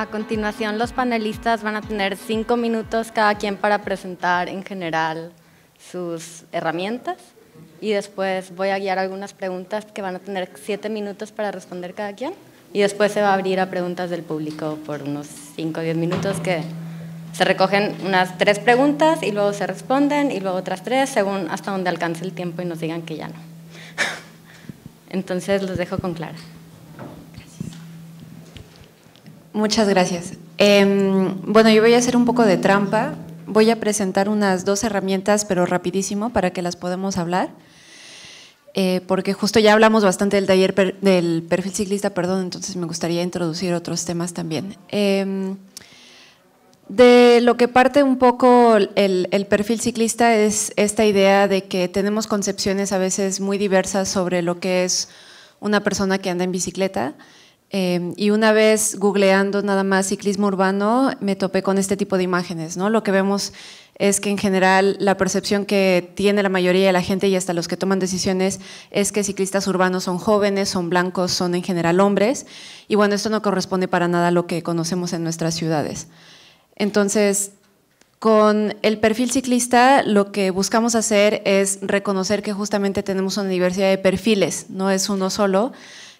A continuación, los panelistas van a tener cinco minutos cada quien para presentar en general sus herramientas y después voy a guiar algunas preguntas que van a tener siete minutos para responder cada quien y después se va a abrir a preguntas del público por unos cinco o diez minutos que se recogen unas tres preguntas y luego se responden y luego otras tres según hasta donde alcance el tiempo y nos digan que ya no. Entonces los dejo con Clara. Muchas gracias. Em, bueno, yo voy a hacer un poco de trampa. Voy a presentar unas dos herramientas, pero rapidísimo, para que las podamos hablar. Eh, porque justo ya hablamos bastante del taller del perfil ciclista, perdón, entonces me gustaría introducir otros temas también. Em, de lo que parte un poco el, perfil ciclista es esta idea de que tenemos concepciones a veces muy diversas sobre lo que es una persona que anda en bicicleta. Em, y una vez googleando nada más ciclismo urbano, me topé con este tipo de imágenes. ¿no? Lo que vemos es que en general la percepción que tiene la mayoría de la gente y hasta los que toman decisiones es que ciclistas urbanos son jóvenes, son blancos, son en general hombres. Y bueno, esto no corresponde para nada a lo que conocemos en nuestras ciudades. Entonces, con el perfil ciclista lo que buscamos hacer es reconocer que justamente tenemos una diversidad de perfiles, no es uno solo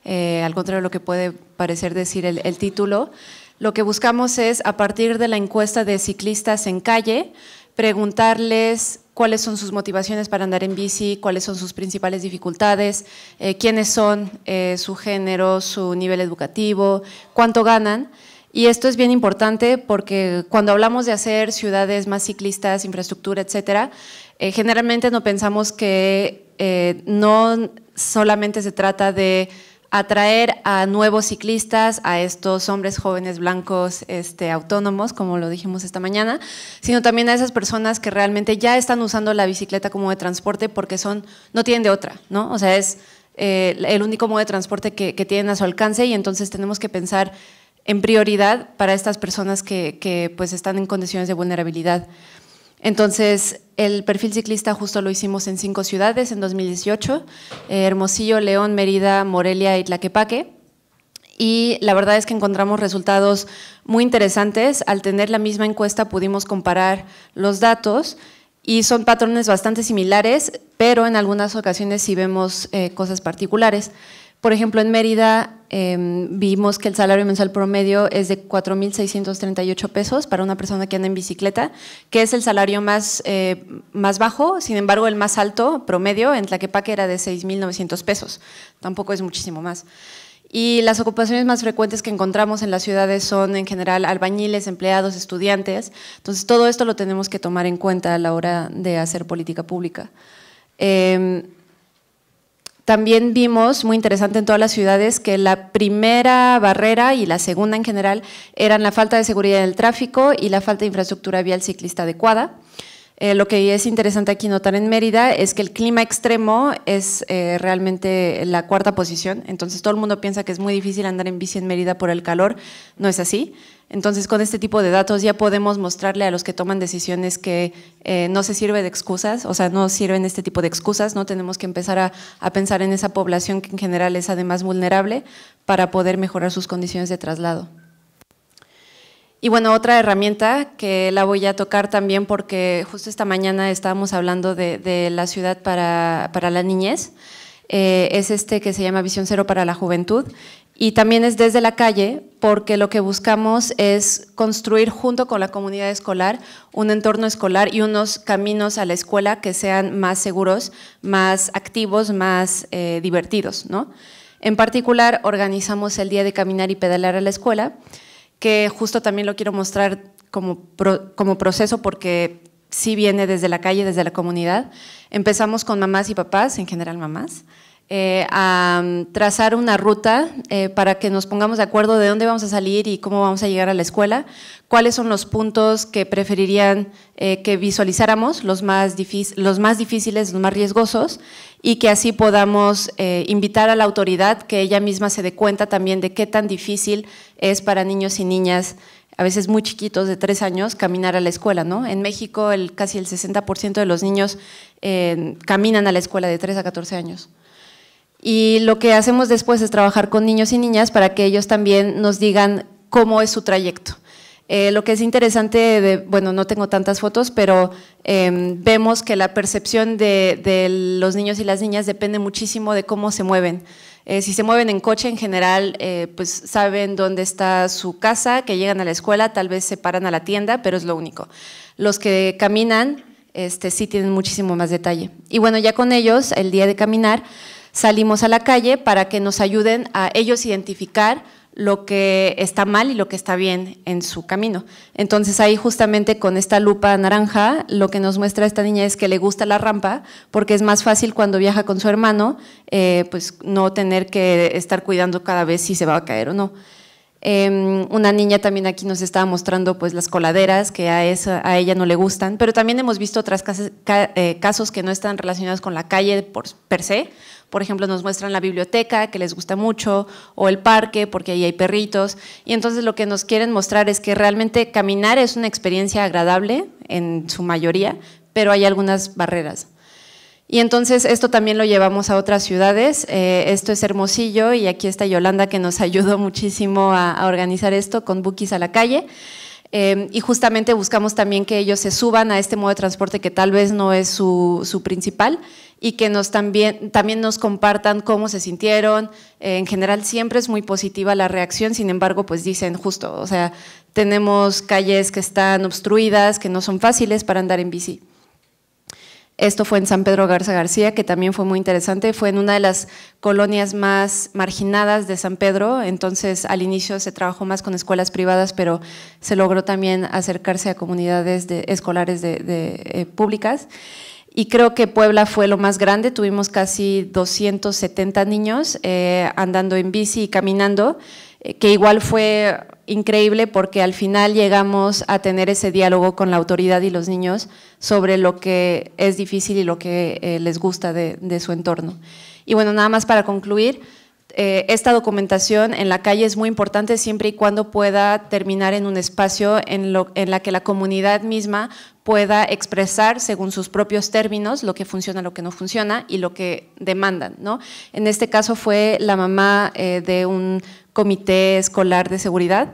eh, al contrario de lo que puede parecer decir el, título. Lo que buscamos es, a partir de la encuesta de ciclistas en calle, preguntarles cuáles son sus motivaciones para andar en bici, cuáles son sus principales dificultades, eh, quiénes son, eh, su género, su nivel educativo, cuánto ganan. Y esto es bien importante porque cuando hablamos de hacer ciudades más ciclistas, infraestructura, etcétera, generalmente no pensamos que no solamente se trata de atraer a nuevos ciclistas, a estos hombres jóvenes blancos este, autónomos, como lo dijimos esta mañana, sino también a esas personas que realmente ya están usando la bicicleta como de transporte porque son, no tienen de otra, ¿no? O sea, es eh, el único modo de transporte que, tienen a su alcance y entonces tenemos que pensar en prioridad para estas personas que, que pues están en condiciones de vulnerabilidad. Entonces, el perfil ciclista justo lo hicimos en cinco ciudades en 2018, eh, Hermosillo, León, Mérida, Morelia y Tlaquepaque. Y la verdad es que encontramos resultados muy interesantes. Al tener la misma encuesta pudimos comparar los datos y son patrones bastante similares, pero en algunas ocasiones sí vemos eh, cosas particulares. Por ejemplo, en Mérida em, vimos que el salario mensual promedio es de 4.638 pesos para una persona que anda en bicicleta, que es el salario más, eh, más bajo, sin embargo el más alto promedio en Tlaquepaque era de 6.900 pesos, tampoco es muchísimo más. Y las ocupaciones más frecuentes que encontramos en las ciudades son en general albañiles, empleados, estudiantes, entonces todo esto lo tenemos que tomar en cuenta a la hora de hacer política pública. Em, también vimos, muy interesante en todas las ciudades, que la primera barrera y la segunda en general eran la falta de seguridad del tráfico y la falta de infraestructura vial ciclista adecuada. Eh, lo que es interesante aquí notar en Mérida es que el clima extremo es eh, realmente la cuarta posición, entonces todo el mundo piensa que es muy difícil andar en bici en Mérida por el calor, no es así. Entonces, con este tipo de datos ya podemos mostrarle a los que toman decisiones que eh, no se sirve de excusas, o sea, no sirven este tipo de excusas, no tenemos que empezar a, pensar en esa población que en general es además vulnerable para poder mejorar sus condiciones de traslado. Y bueno, otra herramienta que la voy a tocar también porque justo esta mañana estábamos hablando de, la ciudad para, la niñez. Eh, es este que se llama Visión Cero para la Juventud y también es desde la calle porque lo que buscamos es construir junto con la comunidad escolar un entorno escolar y unos caminos a la escuela que sean más seguros, más activos, más eh, divertidos. ¿no? En particular, organizamos el Día de Caminar y Pedalar a la Escuela, que justo también lo quiero mostrar como, como proceso porque sí viene desde la calle, desde la comunidad. Empezamos con mamás y papás, en general mamás, eh, a mm, trazar una ruta eh, para que nos pongamos de acuerdo de dónde vamos a salir y cómo vamos a llegar a la escuela, cuáles son los puntos que preferirían eh, que visualizáramos, los más, los más difíciles, los más riesgosos, y que así podamos invitar a la autoridad que ella misma se dé cuenta también de qué tan difícil es para niños y niñas a veces muy chiquitos de tres años caminar a la escuela, ¿no? En México el, casi el 60% de los niños caminan a la escuela de 3 a 14 años. Y lo que hacemos después es trabajar con niños y niñas para que ellos también nos digan cómo es su trayecto. Eh, lo que es interesante, bueno, no tengo tantas fotos, pero em, vemos que la percepción de, los niños y las niñas depende muchísimo de cómo se mueven. Eh, si se mueven en coche en general, eh, pues saben dónde está su casa, que llegan a la escuela, tal vez se paran a la tienda, pero es lo único. Los que caminan este, sí tienen muchísimo más detalle. Y bueno, ya con ellos, el día de caminar, salimos a la calle para que nos ayuden a ellos identificar lo que está mal y lo que está bien en su camino. Entonces ahí justamente con esta lupa naranja lo que nos muestra esta niña es que le gusta la rampa porque es más fácil cuando viaja con su hermano eh, pues no tener que estar cuidando cada vez si se va a caer o no. Em, una niña también aquí nos estaba mostrando pues las coladeras que a, esa, a ella no le gustan, pero también hemos visto otros casos, eh, casos que no están relacionados con la calle por, per se, por ejemplo, nos muestran la biblioteca, que les gusta mucho, o el parque, porque ahí hay perritos. Y entonces lo que nos quieren mostrar es que realmente caminar es una experiencia agradable en su mayoría, pero hay algunas barreras. Y entonces esto también lo llevamos a otras ciudades. Eh, esto es Hermosillo y aquí está Yolanda que nos ayudó muchísimo a, organizar esto con Bookies a la calle. Eh, y justamente buscamos también que ellos se suban a este modo de transporte que tal vez no es su principal y que nos también, también nos compartan cómo se sintieron. Eh, en general siempre es muy positiva la reacción, sin embargo, pues dicen justo, o sea, tenemos calles que están obstruidas, que no son fáciles para andar en bici. Esto fue en San Pedro Garza García, que también fue muy interesante. Fue en una de las colonias más marginadas de San Pedro, entonces al inicio se trabajó más con escuelas privadas, pero se logró también acercarse a comunidades de, escolares de, eh, públicas y creo que Puebla fue lo más grande, tuvimos casi 270 niños eh, andando en bici y caminando, eh, que igual fue increíble porque al final llegamos a tener ese diálogo con la autoridad y los niños sobre lo que es difícil y lo que eh, les gusta de, su entorno. Y bueno, nada más para concluir, eh, esta documentación en la calle es muy importante siempre y cuando pueda terminar en un espacio en, lo, en la que la comunidad misma pueda expresar según sus propios términos lo que funciona, lo que no funciona y lo que demandan. En este caso fue la mamá eh, de un comité escolar de seguridad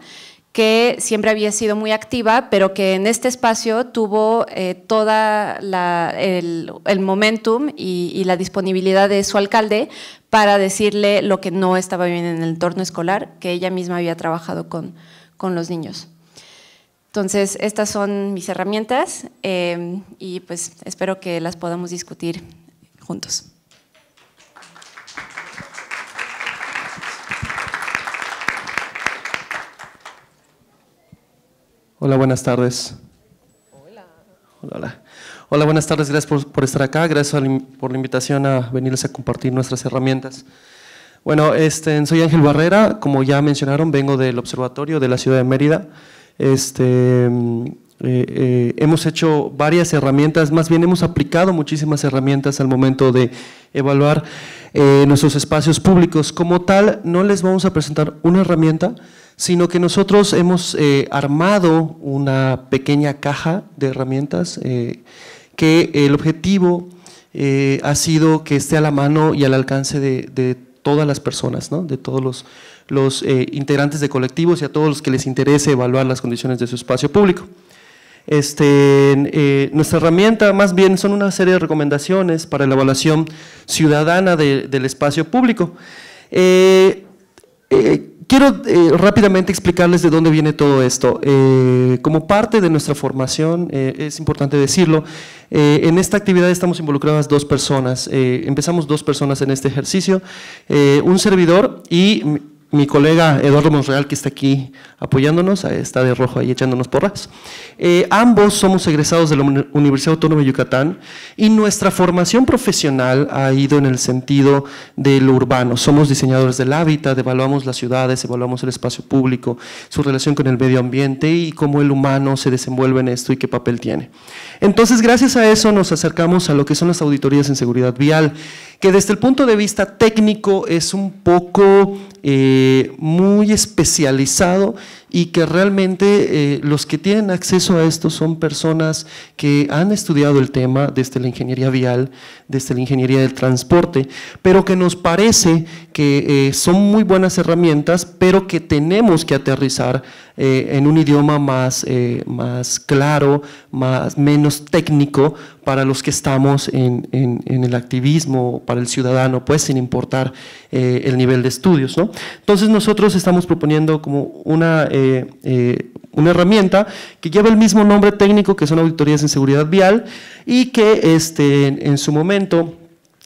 que siempre había sido muy activa, pero que en este espacio tuvo todo eh, toda el, momentum y, la disponibilidad de su alcalde para decirle lo que no estaba bien en el entorno escolar, que ella misma había trabajado con, los niños. Entonces, estas son mis herramientas eh, y pues espero que las podamos discutir juntos. Hola, buenas tardes. Hola. Hola, hola. buenas tardes. Gracias por, estar acá. Gracias por la invitación a venirles a compartir nuestras herramientas. Bueno, este, soy Ángel Barrera. Como ya mencionaron, vengo del Observatorio de la Ciudad de Mérida. Este, mm, eh, eh, hemos hecho varias herramientas, más bien hemos aplicado muchísimas herramientas al momento de evaluar eh, nuestros espacios públicos. Como tal, no les vamos a presentar una herramienta, sino que nosotros hemos eh, armado una pequeña caja de herramientas eh, que el objetivo eh, ha sido que esté a la mano y al alcance de, todas las personas, de todos los, integrantes de colectivos y a todos los que les interese evaluar las condiciones de su espacio público. Este, nuestra herramienta más bien son una serie de recomendaciones para la evaluación ciudadana del espacio público. Eh, quiero eh, rápidamente explicarles de dónde viene todo esto. Eh, como parte de nuestra formación, es importante decirlo, en esta actividad estamos involucradas dos personas. empezamos dos personas en este ejercicio, un servidor y mi colega Eduardo Monreal, que está aquí apoyándonos, está de rojo ahí echándonos porras. Eh, ambos somos egresados de la Universidad Autónoma de Yucatán y nuestra formación profesional ha ido en el sentido de lo urbano. Somos diseñadores del hábitat, evaluamos las ciudades, evaluamos el espacio público, su relación con el medio ambiente y cómo el humano se desenvuelve en esto y qué papel tiene. Entonces, gracias a eso nos acercamos a lo que son las auditorías en seguridad vial que desde el punto de vista técnico es un poco eh, muy especializado y que realmente eh, los que tienen acceso a esto son personas que han estudiado el tema desde la ingeniería vial, desde la ingeniería del transporte, pero que nos parece que eh, son muy buenas herramientas, pero que tenemos que aterrizar eh, en un idioma más, más claro, más, menos técnico para los que estamos en, el activismo, para el ciudadano, pues sin importar el nivel de estudios. Entonces nosotros estamos proponiendo como una eh, eh, una herramienta que lleva el mismo nombre técnico que son auditorías en seguridad vial y que este, en su momento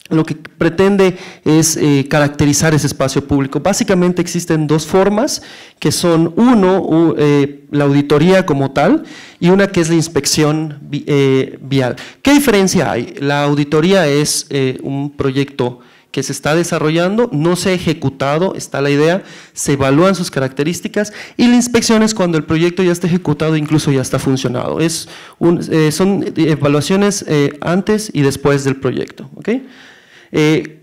lo que pretende es eh, caracterizar ese espacio público. Básicamente existen dos formas, que son uno, la auditoría como tal, y una que es la inspección vial. ¿Qué diferencia hay? La auditoría es un proyecto que se está desarrollando, no se ha ejecutado, está la idea, se evalúan sus características y la inspección es cuando el proyecto ya está ejecutado, incluso ya está funcionado. Es eh, son evaluaciones eh, antes y después del proyecto. ¿okay? Eh,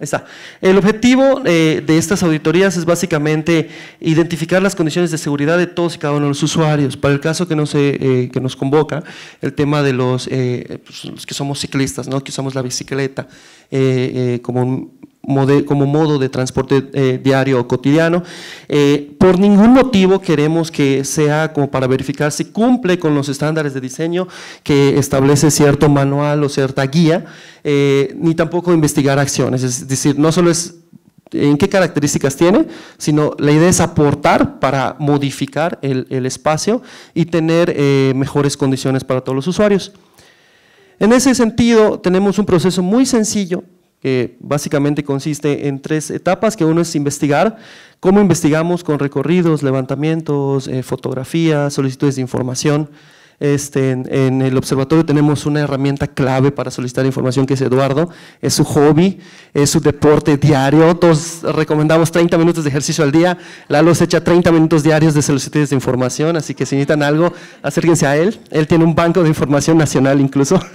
Está. El objetivo eh, de estas auditorías es básicamente identificar las condiciones de seguridad de todos y cada uno de los usuarios. Para el caso que nos, eh, que nos convoca, el tema de eh, pues, los, que somos ciclistas, ¿no? que usamos la bicicleta como un como modo de transporte eh, diario o cotidiano. Eh, por ningún motivo queremos que sea como para verificar si cumple con los estándares de diseño que establece cierto manual o cierta guía, eh, ni tampoco investigar acciones. Es decir, no solo es en qué características tiene, sino la idea es aportar para modificar el espacio y tener mejores condiciones para todos los usuarios. En ese sentido, tenemos un proceso muy sencillo que básicamente consiste en tres etapas, que uno es investigar, cómo investigamos con recorridos, levantamientos, eh, fotografías, solicitudes de información. Este, en, el observatorio tenemos una herramienta clave para solicitar información que es Eduardo, es su hobby, es su deporte diario, todos recomendamos 30 minutos de ejercicio al día, Lalo se echa 30 minutos diarios de solicitudes de información, así que si necesitan algo, acérquense a él, él tiene un banco de información nacional incluso.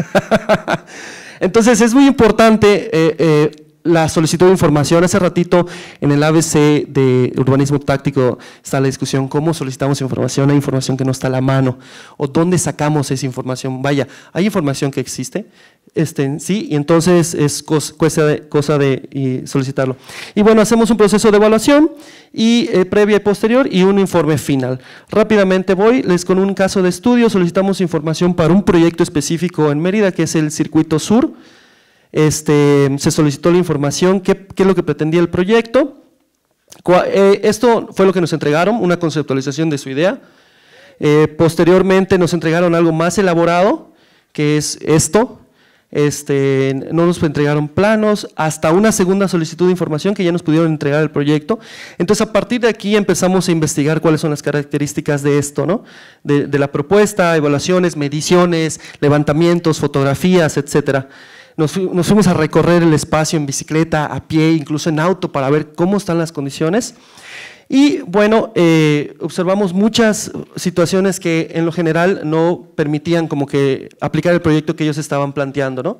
Entonces es muy importante eh, eh, la solicitud de información. Hace ratito en el ABC de urbanismo táctico está la discusión cómo solicitamos información, hay información que no está a la mano o dónde sacamos esa información. Vaya, hay información que existe, este, sí, y entonces es cosa de, cosa de eh, solicitarlo. Y bueno, hacemos un proceso de evaluación y eh, previa y posterior y un informe final. Rápidamente voy, les con un caso de estudio, solicitamos información para un proyecto específico en Mérida que es el Circuito Sur este, se solicitó la información, qué, es lo que pretendía el proyecto. Eh, esto fue lo que nos entregaron, una conceptualización de su idea. Eh, posteriormente nos entregaron algo más elaborado, que es esto. Este, no nos entregaron planos, hasta una segunda solicitud de información que ya nos pudieron entregar el proyecto. Entonces, a partir de aquí empezamos a investigar cuáles son las características de esto, ¿no? de, de la propuesta, evaluaciones, mediciones, levantamientos, fotografías, etcétera. Nos, fuimos a recorrer el espacio en bicicleta, a pie, incluso en auto para ver cómo están las condiciones. Y bueno, eh, observamos muchas situaciones que en lo general no permitían como que aplicar el proyecto que ellos estaban planteando. ¿no?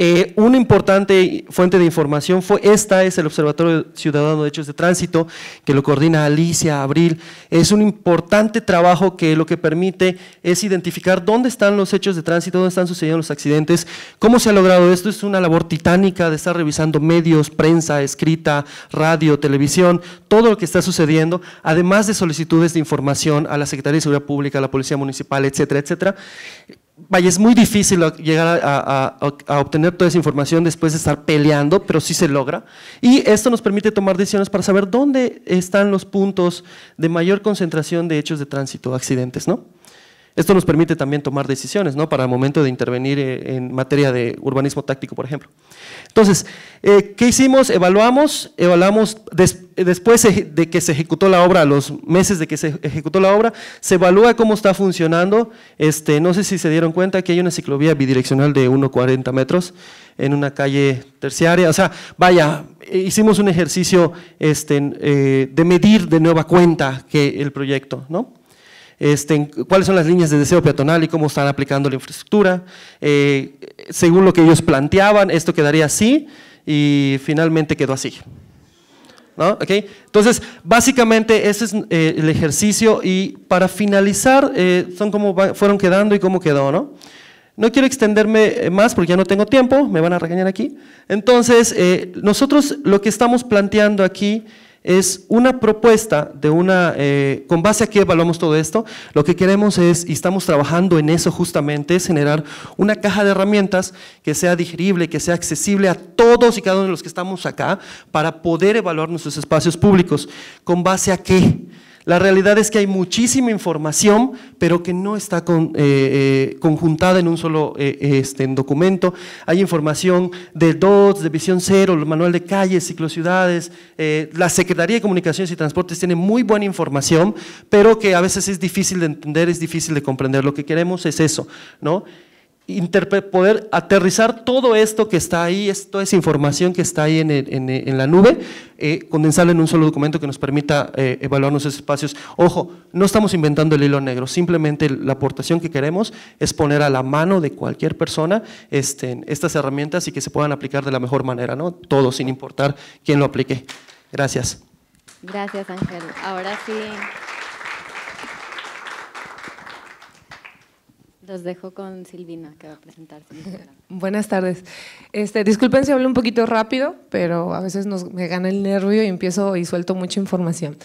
Eh, una importante fuente de información fue esta, es el Observatorio Ciudadano de Hechos de Tránsito, que lo coordina Alicia Abril. Es un importante trabajo que lo que permite es identificar dónde están los hechos de tránsito, dónde están sucediendo los accidentes, cómo se ha logrado esto. Es una labor titánica de estar revisando medios, prensa, escrita, radio, televisión, todo lo que está sucediendo, además de solicitudes de información a la Secretaría de Seguridad Pública, a la Policía Municipal, etcétera, etcétera vaya, es muy difícil llegar a, obtener toda esa información después de estar peleando, pero sí se logra. Y esto nos permite tomar decisiones para saber dónde están los puntos de mayor concentración de hechos de tránsito, accidentes, ¿no? Esto nos permite también tomar decisiones ¿no? para el momento de intervenir eh, en materia de urbanismo táctico, por ejemplo. Entonces, eh, ¿qué hicimos? Evaluamos, evaluamos después de que se ejecutó la obra, los meses de que se ejecutó la obra, se evalúa cómo está funcionando. Este, no sé si se dieron cuenta que hay una ciclovía bidireccional de 1,40 metros en una calle terciaria. O sea, vaya, hicimos un ejercicio este, eh, de medir de nueva cuenta que el proyecto, ¿no? Este, cuáles son las líneas de deseo peatonal y cómo están aplicando la infraestructura. Eh, según lo que ellos planteaban, esto quedaría así y finalmente quedó así. Entonces, básicamente ese es eh, el ejercicio y para finalizar, eh, son cómo fueron quedando y cómo quedó, ¿no? No quiero extenderme más porque ya no tengo tiempo, me van a regañar aquí. Entonces, nosotros lo que estamos planteando aquí es una propuesta de una, eh, con base a qué evaluamos todo esto, lo que queremos es, y estamos trabajando en eso justamente, es generar una caja de herramientas que sea digerible, que sea accesible a todos y cada uno de los que estamos acá para poder evaluar nuestros espacios públicos. ¿Con base a qué? La realidad es que hay muchísima información, pero que no está eh, eh, conjuntada en un solo eh, este, documento. Hay información de DOTS, de Visión Cero, el Manual de Calles, ciudades. la Secretaría de Comunicaciones y Transportes tiene muy buena información, pero que a veces es difícil de entender, es difícil de comprender. Lo que queremos es eso, ¿no? poder aterrizar todo esto que está ahí, toda esa información que está ahí en, en, la nube, eh, condensarla en un solo documento que nos permita eh, evaluar nuestros espacios. Ojo, no estamos inventando el hilo negro, simplemente la aportación que queremos es poner a la mano de cualquier persona este, estas herramientas y que se puedan aplicar de la mejor manera, ¿no? Todo, sin importar quién lo aplique. Gracias. Gracias, Ángel. Ahora sí. Los dejo con Silvina, que va a presentarse. Buenas tardes. Este, disculpen si hablo un poquito rápido, pero a veces nos, me gana el nervio y empiezo y suelto mucha información.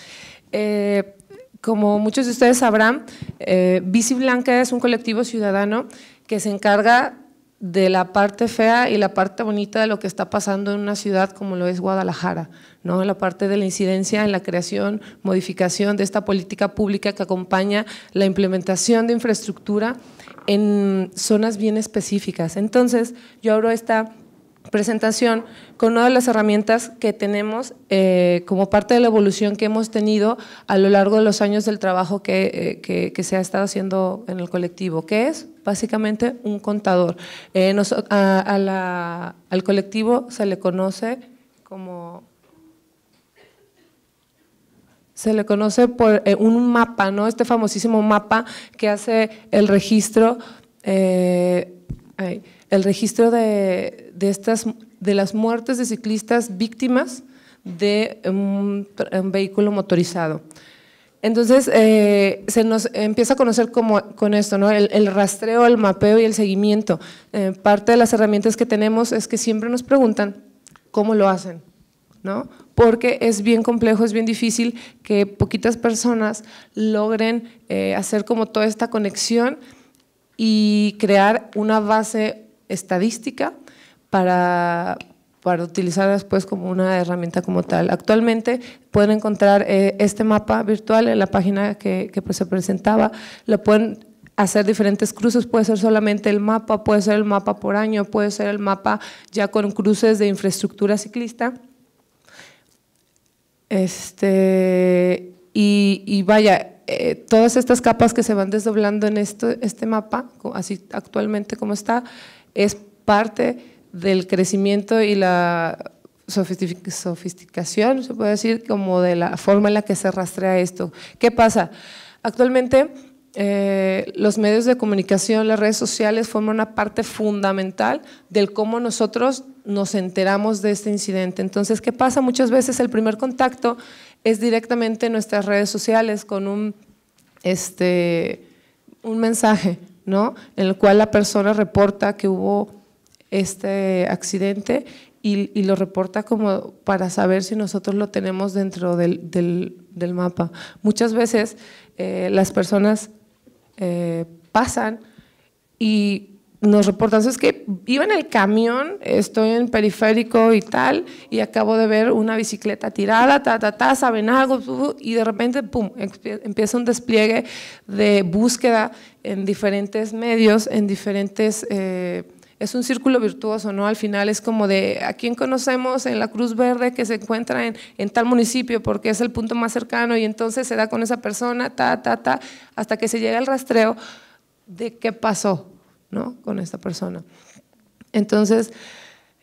Eh, como muchos de ustedes sabrán, eh, Bici Blanca es un colectivo ciudadano que se encarga de la parte fea y la parte bonita de lo que está pasando en una ciudad como lo es Guadalajara, ¿no? La parte de la incidencia en la creación, modificación de esta política pública que acompaña la implementación de infraestructura en zonas bien específicas. Entonces, yo abro esta presentación con una de las herramientas que tenemos eh, como parte de la evolución que hemos tenido a lo largo de los años del trabajo que, eh, se ha estado haciendo en el colectivo, que es básicamente un contador. Eh, al colectivo se le conoce como se le conoce por un mapa, ¿no? Este famosísimo mapa que hace el registro el registro de, estas, de las muertes de ciclistas víctimas de un, vehículo motorizado. Entonces, eh, se nos empieza a conocer como, con esto, ¿no? el, rastreo, el mapeo y el seguimiento. Eh, parte de las herramientas que tenemos es que siempre nos preguntan cómo lo hacen, ¿no? porque es bien complejo, es bien difícil que poquitas personas logren eh, hacer como toda esta conexión y crear una base estadística para, para utilizar después como una herramienta como tal. Actualmente pueden encontrar eh, este mapa virtual en la página que, pues, se presentaba, lo pueden hacer diferentes cruces, puede ser solamente el mapa, puede ser el mapa por año, puede ser el mapa ya con cruces de infraestructura ciclista. Este, y, vaya, eh, todas estas capas que se van desdoblando en este mapa, así actualmente como está, es parte del crecimiento y la sofisticación, se puede decir, como de la forma en la que se rastrea esto. ¿Qué pasa? Actualmente eh, los medios de comunicación, las redes sociales forman una parte fundamental del cómo nosotros nos enteramos de este incidente. Entonces, ¿qué pasa? Muchas veces el primer contacto es directamente en nuestras redes sociales con un este, mensaje, ¿no? En el cual la persona reporta que hubo este accidente y, lo reporta como para saber si nosotros lo tenemos dentro del, mapa. Muchas veces eh, las personas eh, pasan y nos reportan, es que iba en el camión, estoy en periférico y tal, y acabo de ver una bicicleta tirada, ta, ta, ta, saben algo, y de repente, pum, empieza un despliegue de búsqueda en diferentes medios, en diferentes... Eh, es un círculo virtuoso, ¿no? Al final es como de a quién conocemos en la Cruz Verde que se encuentra en, tal municipio porque es el punto más cercano y entonces se da con esa persona, ta, ta, ta, hasta que se llega el rastreo de qué pasó, con esta persona. Entonces,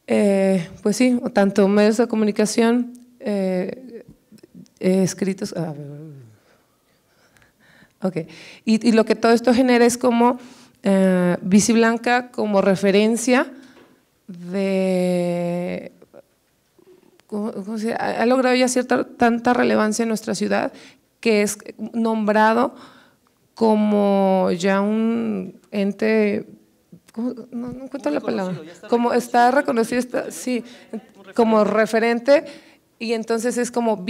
eh, pues sí, tanto medios de comunicación, eh, eh, escritos... Ah, y, lo que todo esto genera es como Bici Blanca, como referencia de... ha logrado ya cierta tanta relevancia en nuestra ciudad que es nombrado como ya un ente no, no, encuentro la palabra, como está reconocido, sí, como referente, y entonces es como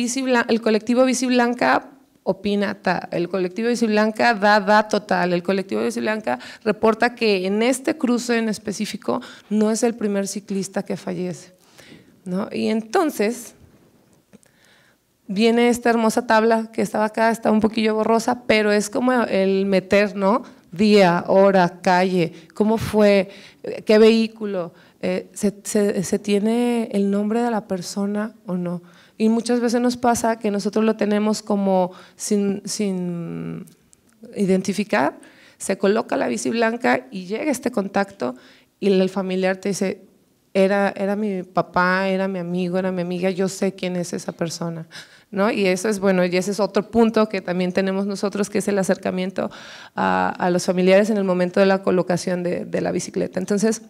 el colectivo Bici Blanca opina el colectivo Visiblanca Blanca da dato tal, el colectivo Visiblanca Blanca reporta que en este cruce en específico no es el primer ciclista que fallece. Y entonces viene esta hermosa tabla que estaba acá, está un poquillo borrosa, pero es como el meter, ¿no? día, hora, calle, cómo fue, qué vehículo, eh, se, se, tiene el nombre de la persona o no. Y muchas veces nos pasa que nosotros lo tenemos como sin, sin identificar, se coloca la bici blanca y llega este contacto y el familiar te dice, era, era mi papá, era mi amigo, era mi amiga, yo sé quién es esa persona. ¿no? Y eso es bueno, y ese es otro punto que también tenemos nosotros, que es el acercamiento a, los familiares en el momento de la colocación de, la bicicleta. Entonces,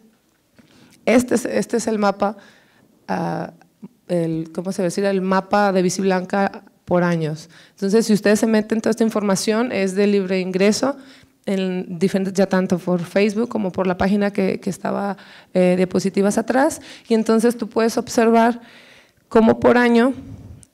este es, este es el mapa, uh, el, ¿cómo se decir? El mapa de blanca por años. Entonces, si ustedes se meten toda esta información, es de libre ingreso, en ya tanto por Facebook como por la página que, estaba eh, diapositivas atrás, y entonces tú puedes observar cómo por año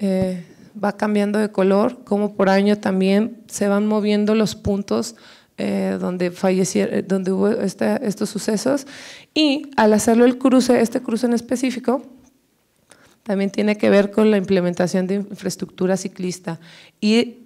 eh, va cambiando de color, como por año también se van moviendo los puntos eh, donde, eh, donde hubo estos sucesos. Y al hacerlo el cruce, este cruce en específico, también tiene que ver con la implementación de infraestructura ciclista y,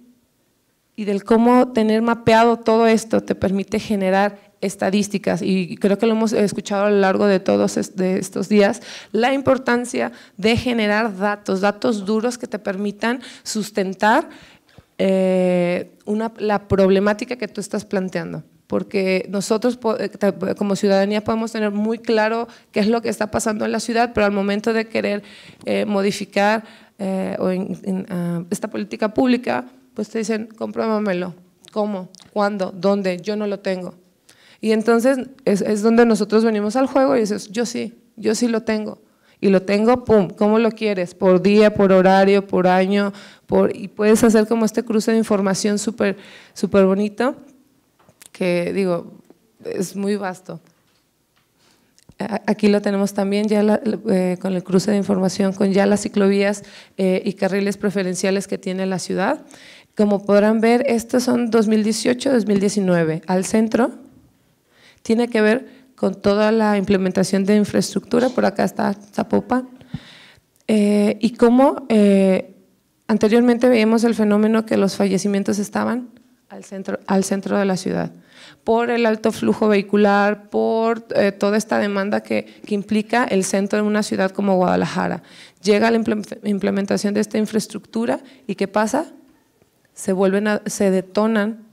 y del cómo tener mapeado todo esto te permite generar estadísticas y creo que lo hemos escuchado a lo largo de todos estos días, la importancia de generar datos, datos duros que te permitan sustentar eh, una, la problemática que tú estás planteando porque nosotros eh, como ciudadanía podemos tener muy claro qué es lo que está pasando en la ciudad, pero al momento de querer eh, modificar ah, esta política pública, pues te dicen, compruébamelo. ¿Cómo? ¿Cuándo? ¿Dónde? Yo no lo tengo. Y entonces es, donde nosotros venimos al juego y dices, yo sí, yo sí lo tengo y lo tengo, pum, ¿cómo lo quieres? Por día, por horario, por año, por, y puedes hacer como este cruce de información súper super bonito, que digo, es muy vasto. Aquí lo tenemos también ya eh, con el cruce de información, con ya las ciclovías eh, y carriles preferenciales que tiene la ciudad. Como podrán ver, estos son 2018-2019. Al centro tiene que ver con toda la implementación de infraestructura, por acá está Zapopan, eh, y cómo eh, anteriormente veíamos el fenómeno que los fallecimientos estaban al centro, al centro de la ciudad, por el alto flujo vehicular, por eh, toda esta demanda que, implica el centro de una ciudad como Guadalajara. Llega la implementación de esta infraestructura y ¿qué pasa? Se, vuelven se detonan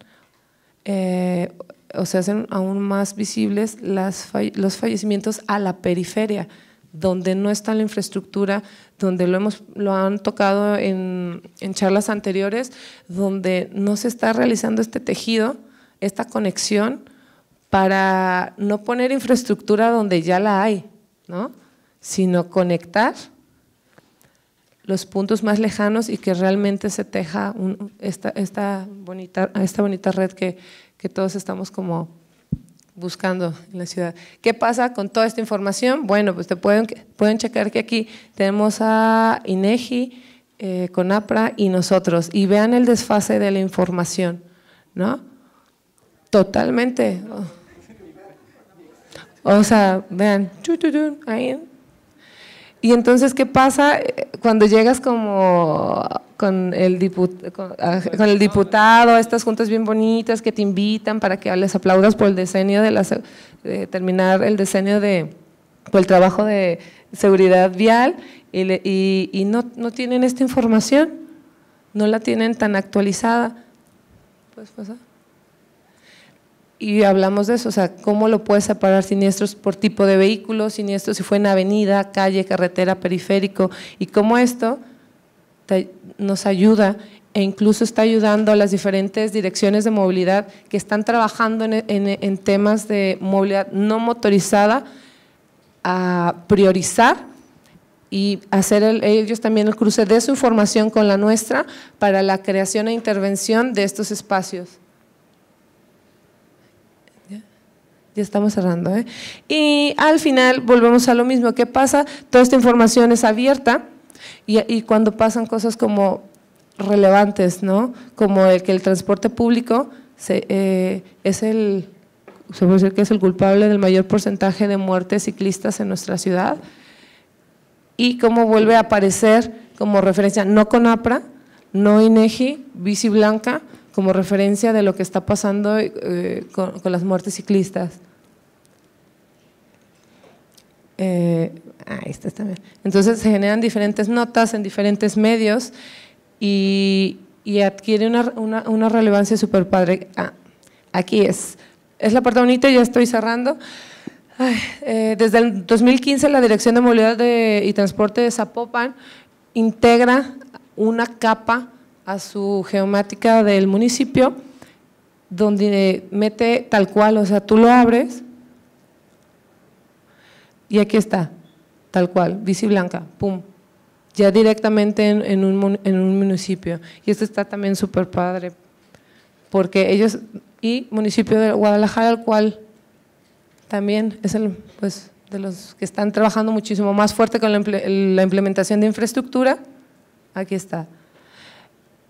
o se hacen aún más visibles los fallecimientos a la periferia, donde no está la infraestructura, donde lo, hemos, lo han tocado en, charlas anteriores, donde no se está realizando este tejido, esta conexión, para no poner infraestructura donde ya la hay, ¿no? sino conectar los puntos más lejanos y que realmente se teja esta, esta, bonita, esta bonita red que, que todos estamos como buscando en la ciudad. ¿Qué pasa con toda esta información? Bueno, pues te pueden, pueden checar que aquí tenemos a INEGI, eh, con CONAPRA y nosotros, y vean el desfase de la información, ¿no? Totalmente. O sea, vean, ahí y entonces, ¿qué pasa cuando llegas como con el, ah, diputado a estas juntas bien bonitas que te invitan para que les aplaudas por el diseño, de, de terminar el diseño de, el trabajo de seguridad vial y, no, no, tienen esta información, no la tienen tan actualizada? Pues pasa. Pues, ah y hablamos de eso, o sea, cómo lo puedes separar siniestros por tipo de vehículo, siniestros si fue en avenida, calle, carretera, periférico, y cómo esto nos ayuda e incluso está ayudando a las diferentes direcciones de movilidad que están trabajando en, temas de movilidad no motorizada a priorizar y hacer ellos también el cruce de su información con la nuestra para la creación e intervención de estos espacios. ya estamos cerrando. ¿eh? Y al final volvemos a lo mismo. ¿Qué pasa? Toda esta información es abierta y, cuando pasan cosas como relevantes, ¿no? Como el que el transporte público eh, es el que es el culpable del mayor porcentaje de muertes ciclistas en nuestra ciudad y cómo vuelve a aparecer como referencia no con APRA, no INEGI, Bici Blanca, como referencia de lo que está pasando eh, con las muertes ciclistas. Eh, ah, Entonces se generan diferentes notas en diferentes medios y, adquiere una, relevancia super padre. Ah, aquí es. Es la parte bonita, y ya estoy cerrando. Eh, desde el 2015 la Dirección de Movilidad y Transporte de Zapopan integra una capa a su geomática del municipio donde mete tal cual, o sea, tú lo abres y aquí está, tal cual, bici blanca, pum, ya directamente en, un, municipio. Y esto está también súper padre, porque ellos, y municipio de Guadalajara, al cual también es el, pues, de los que están trabajando muchísimo más fuerte con la, implementación de infraestructura, aquí está.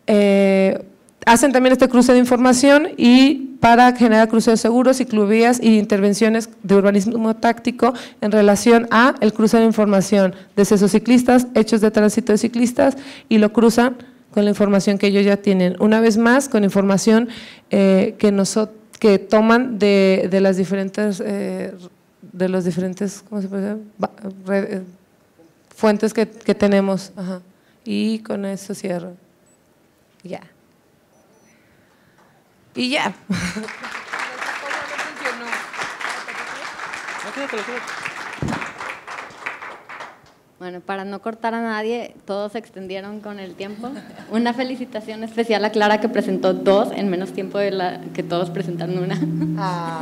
Eh, hacen también este cruce de información y para generar cruces seguros, ciclovías y intervenciones de urbanismo táctico en relación a el cruce de información de esos ciclistas, hechos de tránsito de ciclistas y lo cruzan con la información que ellos ya tienen. Una vez más, con información eh, que, que toman de, las diferentes, eh, de los diferentes eh, fuentes que, tenemos. Y con eso cierro. Ya. Y ya. Bueno, para no cortar a nadie, todos se extendieron con el tiempo. Una felicitación especial a Clara que presentó dos en menos tiempo de la que todos presentaron una. Ah.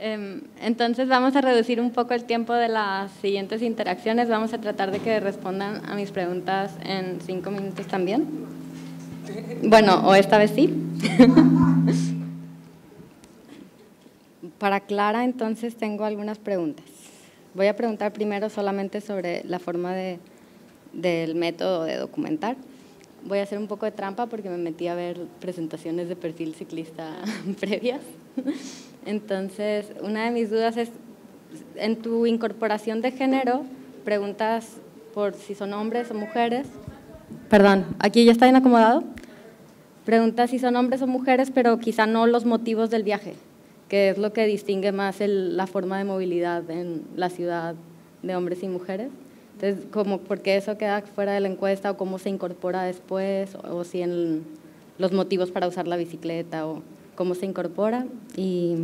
Em, entonces vamos a reducir un poco el tiempo de las siguientes interacciones. Vamos a tratar de que respondan a mis preguntas en cinco minutos también. Bueno, o esta vez sí. Para Clara, entonces tengo algunas preguntas. Voy a preguntar primero solamente sobre la forma del método de documentar. Voy a hacer un poco de trampa porque me metí a ver presentaciones de perfil ciclista previas. Entonces, una de mis dudas es, en tu incorporación de género, preguntas por si son hombres o mujeres. Perdón, ¿aquí ya está bien acomodado? Pregunta si son hombres o mujeres, pero quizá no los motivos del viaje, que es lo que distingue más la forma de movilidad en la ciudad de hombres y mujeres. Entonces, como porque eso queda fuera de la encuesta o cómo se incorpora después, o, si en los motivos para usar la bicicleta o cómo se incorpora. Y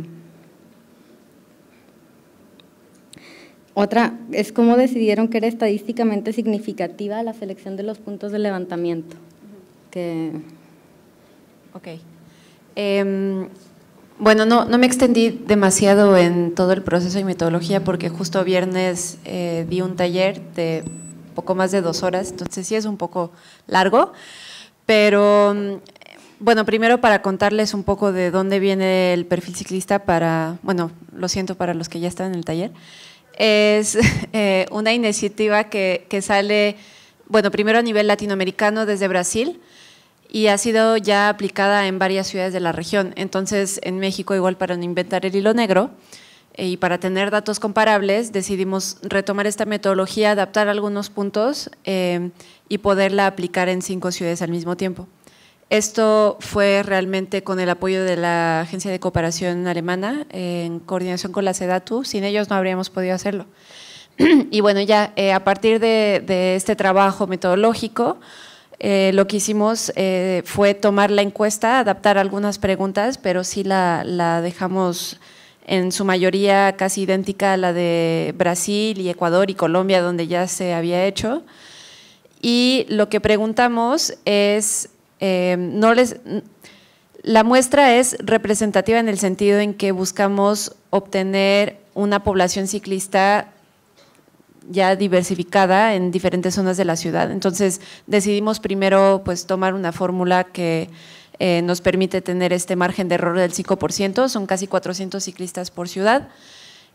otra es cómo decidieron que era estadísticamente significativa la selección de los puntos de levantamiento, que Ok. Em, bueno, no, me extendí demasiado en todo el proceso y metodología porque justo viernes eh, di un taller de poco más de dos horas, entonces sí es un poco largo, pero mm, bueno, primero para contarles un poco de dónde viene el perfil ciclista para, bueno, lo siento para los que ya están en el taller, es eh, una iniciativa que sale, bueno, primero a nivel latinoamericano desde Brasil, y ha sido ya aplicada en varias ciudades de la región. Entonces, en México, igual para no inventar el hilo negro eh, y para tener datos comparables, decidimos retomar esta metodología, adaptar algunos puntos eh, y poderla aplicar en cinco ciudades al mismo tiempo. Esto fue realmente con el apoyo de la Agencia de Cooperación Alemana, en coordinación con la SEDATU, sin ellos no habríamos podido hacerlo. y bueno, ya eh, a partir de este trabajo metodológico, eh, lo que hicimos eh, fue tomar la encuesta, adaptar algunas preguntas, pero sí la, dejamos en su mayoría casi idéntica a la de Brasil y Ecuador y Colombia, donde ya se había hecho. Y lo que preguntamos es, eh, no les, la muestra es representativa en el sentido en que buscamos obtener una población ciclista ya diversificada en diferentes zonas de la ciudad. Entonces decidimos primero pues tomar una fórmula que eh, nos permite tener este margen de error del 5%, son casi 400 ciclistas por ciudad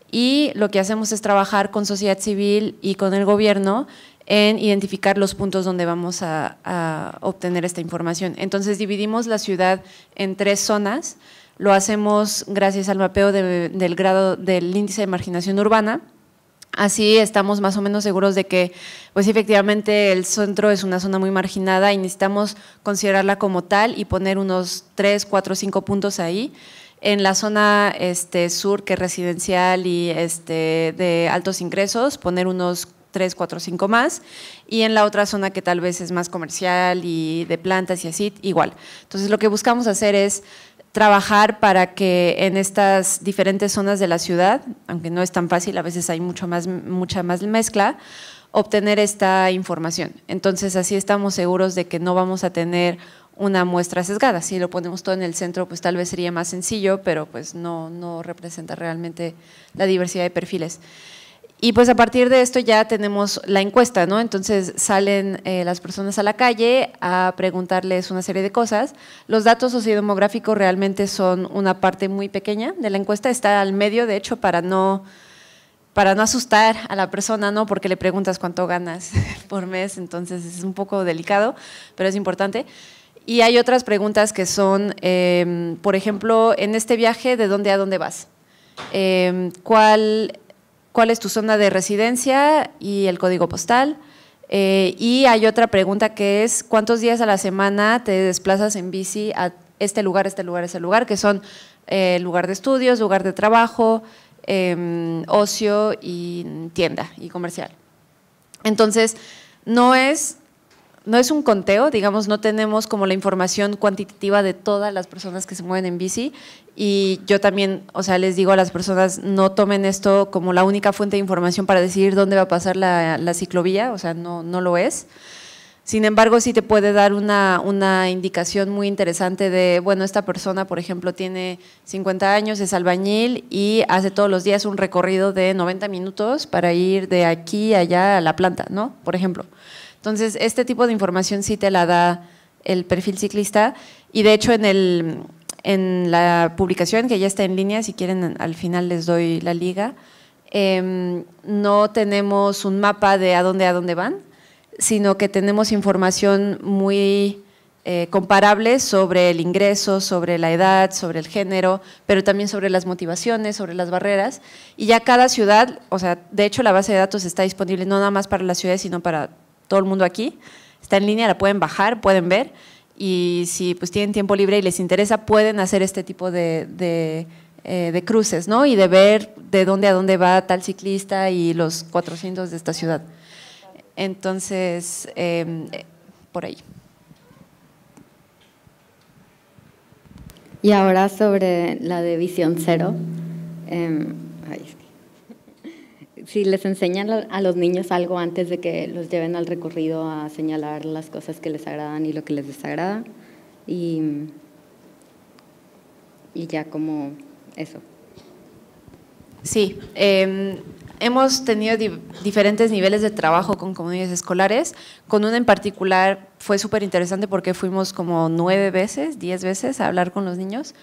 y lo que hacemos es trabajar con sociedad civil y con el gobierno en identificar los puntos donde vamos a, obtener esta información. Entonces dividimos la ciudad en tres zonas, lo hacemos gracias al mapeo del grado del índice de marginación urbana, Así estamos más o menos seguros de que, pues efectivamente, el centro es una zona muy marginada y necesitamos considerarla como tal y poner unos 3, 4, 5 puntos ahí. En la zona este, sur, que es residencial y este, de altos ingresos, poner unos 3, 4, 5 más. Y en la otra zona que tal vez es más comercial y de plantas y así, igual. Entonces, lo que buscamos hacer es trabajar para que en estas diferentes zonas de la ciudad, aunque no es tan fácil, a veces hay mucho más, mucha más mezcla, obtener esta información. Entonces así estamos seguros de que no vamos a tener una muestra sesgada. Si lo ponemos todo en el centro, pues tal vez sería más sencillo, pero pues no, no representa realmente la diversidad de perfiles. Y pues a partir de esto ya tenemos la encuesta, ¿no? Entonces salen eh, las personas a la calle a preguntarles una serie de cosas. Los datos sociodemográficos realmente son una parte muy pequeña de la encuesta, está al medio, de hecho, para no, para no asustar a la persona, ¿no? Porque le preguntas cuánto ganas por mes, entonces es un poco delicado, pero es importante. Y hay otras preguntas que son, em, por ejemplo, en este viaje, ¿de dónde a dónde vas? Em, ¿Cuál cuál es tu zona de residencia y el código postal. Eh, y hay otra pregunta que es, ¿cuántos días a la semana te desplazas en bici a este lugar, este lugar, ese lugar? Que son eh, lugar de estudios, lugar de trabajo, em, ocio y tienda y comercial. Entonces, no es no es un conteo, digamos, no tenemos como la información cuantitativa de todas las personas que se mueven en bici y yo también, o sea, les digo a las personas, no tomen esto como la única fuente de información para decidir dónde va a pasar la, ciclovía, o sea, no, no lo es. Sin embargo, sí te puede dar una, indicación muy interesante de, bueno, esta persona, por ejemplo, tiene 50 años, es albañil y hace todos los días un recorrido de 90 minutos para ir de aquí allá a la planta, ¿no? Por ejemplo. Entonces, este tipo de información sí te la da el perfil ciclista y de hecho en, el, en la publicación que ya está en línea, si quieren al final les doy la liga, em, no tenemos un mapa de a dónde a dónde van, sino que tenemos información muy eh, comparable sobre el ingreso, sobre la edad, sobre el género, pero también sobre las motivaciones, sobre las barreras. Y ya cada ciudad, o sea, de hecho la base de datos está disponible no nada más para las ciudades, sino para todo el mundo aquí. Está en línea, la pueden bajar, pueden ver. Y si pues tienen tiempo libre y les interesa, pueden hacer este tipo de, eh, cruces, ¿no? Y de ver de dónde a dónde va tal ciclista y los 400 de esta ciudad. Entonces, em, por ahí. Y ahora sobre la división Cero. Em, si les enseñan a los niños algo antes de que los lleven al recorrido a señalar las cosas que les agradan y lo que les desagrada. Y, y ya como eso. Sí, em, hemos tenido diferentes niveles de trabajo con comunidades escolares. Con una en particular fue súper interesante porque fuimos como nueve veces, diez veces a hablar con los niños.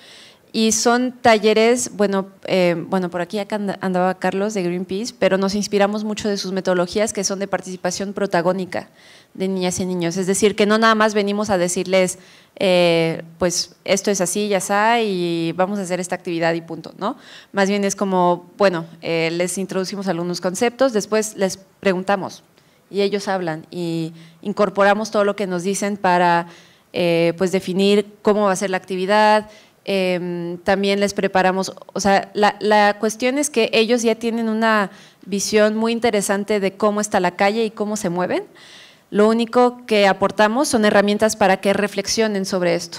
Y son talleres, bueno, eh, bueno, por aquí andaba Carlos de Greenpeace, pero nos inspiramos mucho de sus metodologías que son de participación protagónica de niñas y niños. Es decir, que no nada más venimos a decirles, eh, pues esto es así, ya está, y vamos a hacer esta actividad y punto, ¿no? Más bien es como, bueno, eh, les introducimos algunos conceptos, después les preguntamos y ellos hablan y incorporamos todo lo que nos dicen para, pues, definir cómo va a ser la actividad, Em, también les preparamos, o sea, la, la cuestión es que ellos ya tienen una visión muy interesante de cómo está la calle y cómo se mueven. Lo único que aportamos son herramientas para que reflexionen sobre esto,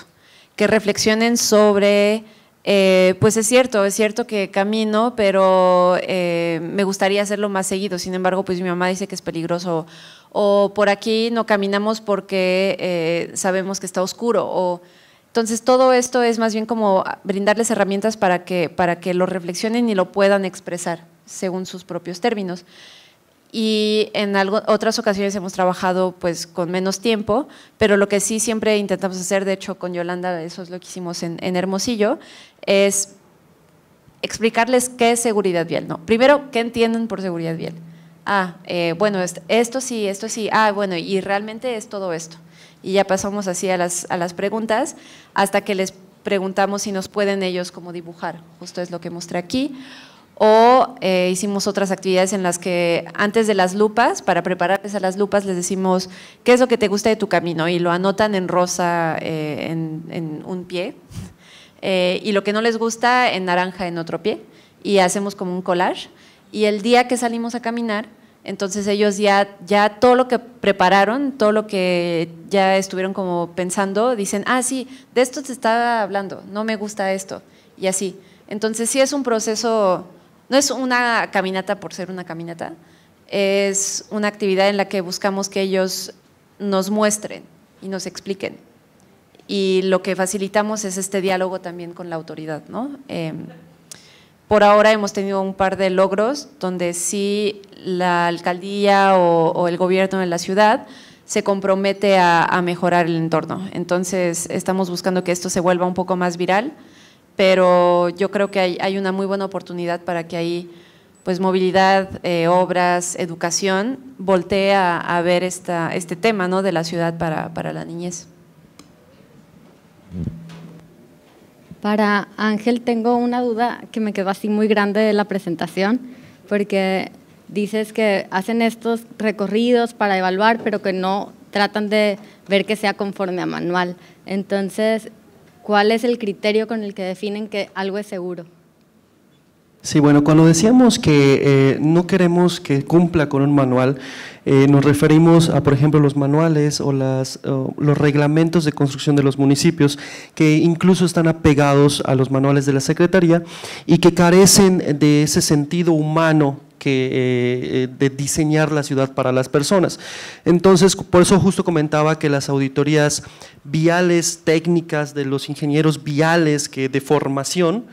que reflexionen sobre, eh, pues es cierto, es cierto que camino, pero eh, me gustaría hacerlo más seguido, sin embargo, pues mi mamá dice que es peligroso, o por aquí no caminamos porque eh, sabemos que está oscuro, o entonces, todo esto es más bien como brindarles herramientas para que, para que lo reflexionen y lo puedan expresar según sus propios términos. Y en otras ocasiones hemos trabajado pues con menos tiempo, pero lo que sí siempre intentamos hacer, de hecho con Yolanda, eso es lo que hicimos en, Hermosillo, es explicarles qué es seguridad vial. No, primero, ¿qué entienden por seguridad vial? Ah, eh, bueno, esto, esto sí, esto sí, ah, bueno, y realmente es todo esto y ya pasamos así a las, preguntas hasta que les preguntamos si nos pueden ellos como dibujar, justo es lo que mostré aquí o eh, hicimos otras actividades en las que antes de las lupas, para prepararles a las lupas, les decimos qué es lo que te gusta de tu camino y lo anotan en rosa eh, en, un pie eh, y lo que no les gusta en naranja en otro pie y hacemos como un collage y el día que salimos a caminar entonces ellos ya, ya todo lo que prepararon, todo lo que ya estuvieron como pensando, dicen, ah, sí, de esto se está hablando, no me gusta esto, y así. Entonces sí es un proceso, no es una caminata por ser una caminata, es una actividad en la que buscamos que ellos nos muestren y nos expliquen. Y lo que facilitamos es este diálogo también con la autoridad, ¿no? Em, por ahora hemos tenido un par de logros donde sí la alcaldía o, el gobierno de la ciudad se compromete a, mejorar el entorno. Entonces estamos buscando que esto se vuelva un poco más viral, pero yo creo que hay, una muy buena oportunidad para que ahí pues movilidad, eh, obras, educación, voltee a ver este tema ¿no? de la ciudad para, para la niñez. Para Ángel tengo una duda que me quedó así muy grande de la presentación, porque dices que hacen estos recorridos para evaluar, pero que no tratan de ver que sea conforme a manual. Entonces, ¿cuál es el criterio con el que definen que algo es seguro? Sí, bueno, cuando decíamos que eh, no queremos que cumpla con un manual, eh, nos referimos a, por ejemplo, los manuales o, las, los reglamentos de construcción de los municipios, que incluso están apegados a los manuales de la Secretaría y que carecen de ese sentido humano que, eh, de diseñar la ciudad para las personas. Entonces, por eso justo comentaba que las auditorías viales técnicas de los ingenieros viales que de formación,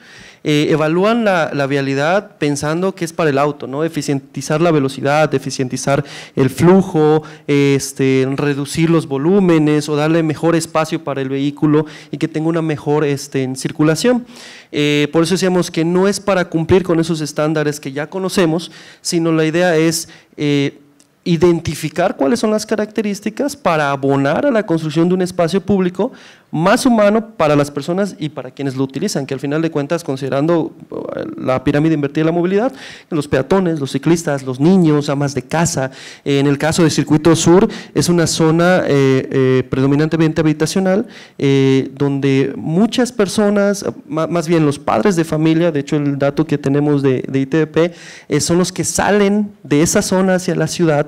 eh, evalúan la, vialidad pensando que es para el auto, ¿no? Eficientizar la velocidad, eficientizar el flujo, este, reducir los volúmenes o darle mejor espacio para el vehículo y que tenga una mejor en este, circulación. Eh, por eso decíamos que no es para cumplir con esos estándares que ya conocemos, sino la idea es eh, identificar cuáles son las características para abonar a la construcción de un espacio público más humano para las personas y para quienes lo utilizan, que al final de cuentas, considerando eh, la pirámide invertida de la movilidad, los peatones, los ciclistas, los niños, amas de casa, en el caso del Circuito Sur, es una zona eh, eh, predominantemente habitacional, donde muchas personas, más bien los padres de familia, de hecho el dato que tenemos de, de son los que salen de esa zona hacia la ciudad,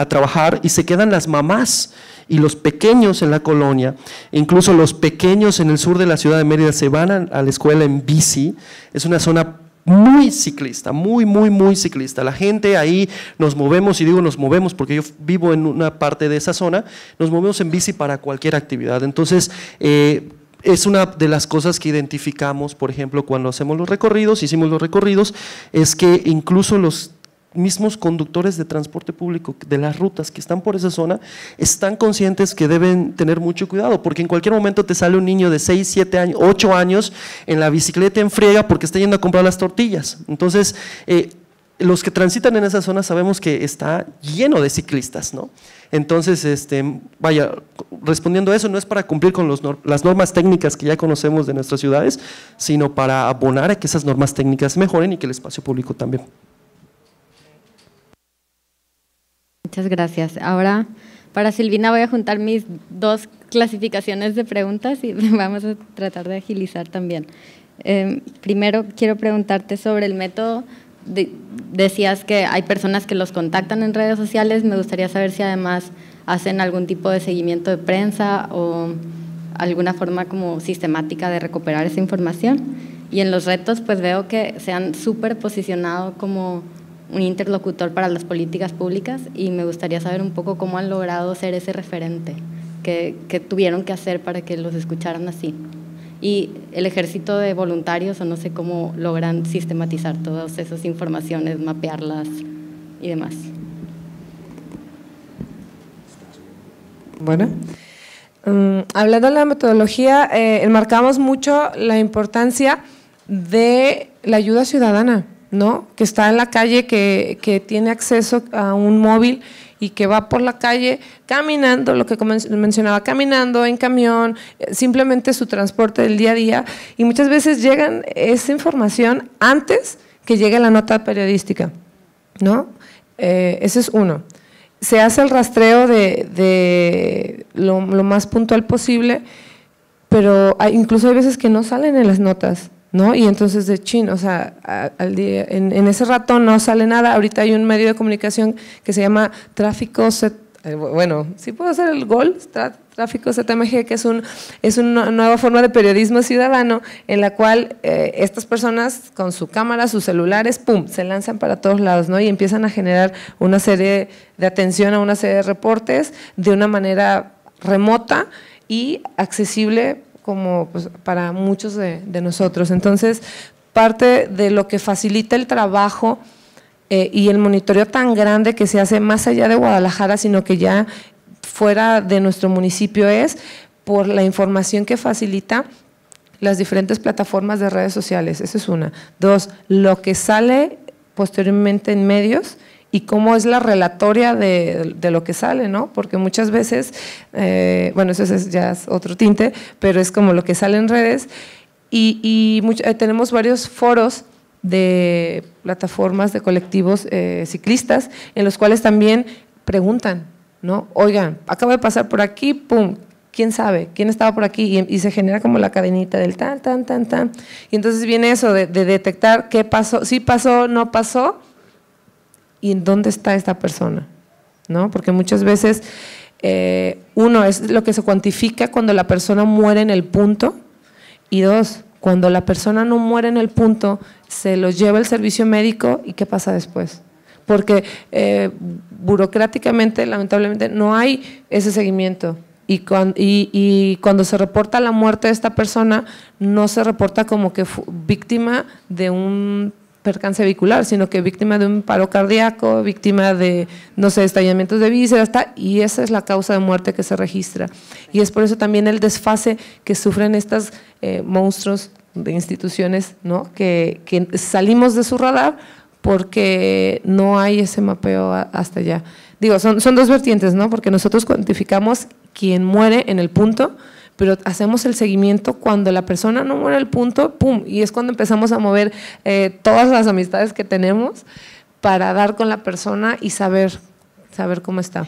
a trabajar y se quedan las mamás y los pequeños en la colonia, incluso los pequeños en el sur de la ciudad de Mérida se van a, la escuela en bici, es una zona muy ciclista, muy, muy, muy ciclista. La gente ahí nos movemos, y digo nos movemos porque yo vivo en una parte de esa zona, nos movemos en bici para cualquier actividad. Entonces, eh, es una de las cosas que identificamos, por ejemplo, cuando hacemos los recorridos, hicimos los recorridos, es que incluso los mismos conductores de transporte público de las rutas que están por esa zona están conscientes que deben tener mucho cuidado, porque en cualquier momento te sale un niño de 6, 7 años, 8 años en la bicicleta en friega porque está yendo a comprar las tortillas. Entonces, eh, los que transitan en esa zona sabemos que está lleno de ciclistas, ¿no? Entonces, este, vaya, respondiendo a eso, no es para cumplir con las normas técnicas que ya conocemos de nuestras ciudades, sino para abonar a que esas normas técnicas mejoren y que el espacio público también. Muchas gracias. Ahora, para Silvina voy a juntar mis dos clasificaciones de preguntas y vamos a tratar de agilizar también. Em, primero, quiero preguntarte sobre el método. decías que hay personas que los contactan en redes sociales. Me gustaría saber si además hacen algún tipo de seguimiento de prensa o alguna forma como sistemática de recuperar esa información. Y en los retos, pues veo que se han súper posicionado como un interlocutor para las políticas públicas y me gustaría saber un poco cómo han logrado ser ese referente, qué tuvieron que hacer para que los escucharan así. Y el ejército de voluntarios, o no sé cómo logran sistematizar todas esas informaciones, mapearlas y demás. Bueno. Mm, hablando de la metodología, eh, enmarcamos mucho la importancia de la ayuda ciudadana. ¿no? Que está en la calle, que, tiene acceso a un móvil y que va por la calle caminando, lo que mencionaba, caminando, en camión, eh, simplemente su transporte del día a día. Y muchas veces llegan esa información antes que llegue la nota periodística, ¿no? Eh, ese es uno. Se hace el rastreo de, de lo, más puntual posible, pero incluso hay veces que no salen en las notas. ¿no? Y entonces de chin, o sea, al día, en, ese rato no sale nada. Ahorita hay un medio de comunicación que se llama Tráfico eh, bueno, sí puedo hacer el gol, Tráfico ZMG, que es, un, es una nueva forma de periodismo ciudadano en la cual eh, estas personas con su cámara, sus celulares, pum, se lanzan para todos lados, ¿no? Y empiezan a generar una serie de atención a una serie de reportes de una manera remota y accesible como pues, para muchos de, nosotros. Entonces, parte de lo que facilita el trabajo eh, y el monitoreo tan grande que se hace más allá de Guadalajara, sino que ya fuera de nuestro municipio es por la información que facilita las diferentes plataformas de redes sociales. Esa es una. Dos, lo que sale posteriormente en medios y cómo es la relatoria de, lo que sale, ¿no? Porque muchas veces, eh, bueno, eso es, ya es otro tinte, pero es como lo que sale en redes y, eh, tenemos varios foros de plataformas de colectivos eh, ciclistas en los cuales también preguntan, ¿no? Oigan, acabo de pasar por aquí, pum, quién sabe, quién estaba por aquí, y, se genera como la cadenita del tan, tan, tan, tan. Y entonces viene eso de, detectar qué pasó, si pasó, no pasó, y en dónde está esta persona, ¿no? Porque muchas veces eh, uno es lo que se cuantifica cuando la persona muere en el punto y dos, cuando la persona no muere en el punto, se lo lleva el servicio médico y qué pasa después. Porque eh, burocráticamente, lamentablemente, no hay ese seguimiento. Y, cuando, y cuando se reporta la muerte de esta persona, no se reporta como que fue víctima de un percance vehicular, sino que víctima de un paro cardíaco, víctima de, no sé, estallamientos de vísceras, y esa es la causa de muerte que se registra. Y es por eso también el desfase que sufren estas eh, monstruos de instituciones, ¿no? Que, que, salimos de su radar porque no hay ese mapeo hasta allá. Digo, son, son dos vertientes, ¿no? Porque nosotros cuantificamos quién muere en el punto, pero hacemos el seguimiento cuando la persona no muere al punto, ¡pum! Y es cuando empezamos a mover eh, todas las amistades que tenemos para dar con la persona y saber, saber cómo está.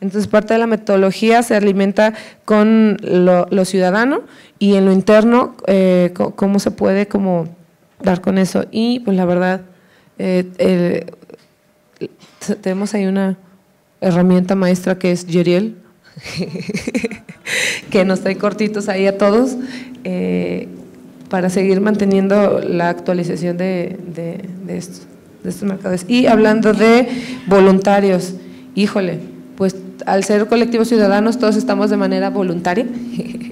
Entonces, parte de la metodología se alimenta con lo, ciudadano y en lo interno, eh, cómo se puede como dar con eso. Y pues la verdad, eh, tenemos ahí una herramienta maestra que es Yeriel, que nos trae cortitos ahí a todos, eh, para seguir manteniendo la actualización de, de, de, estos, de estos mercados. Y hablando de voluntarios, híjole, pues al ser colectivos ciudadanos todos estamos de manera voluntaria.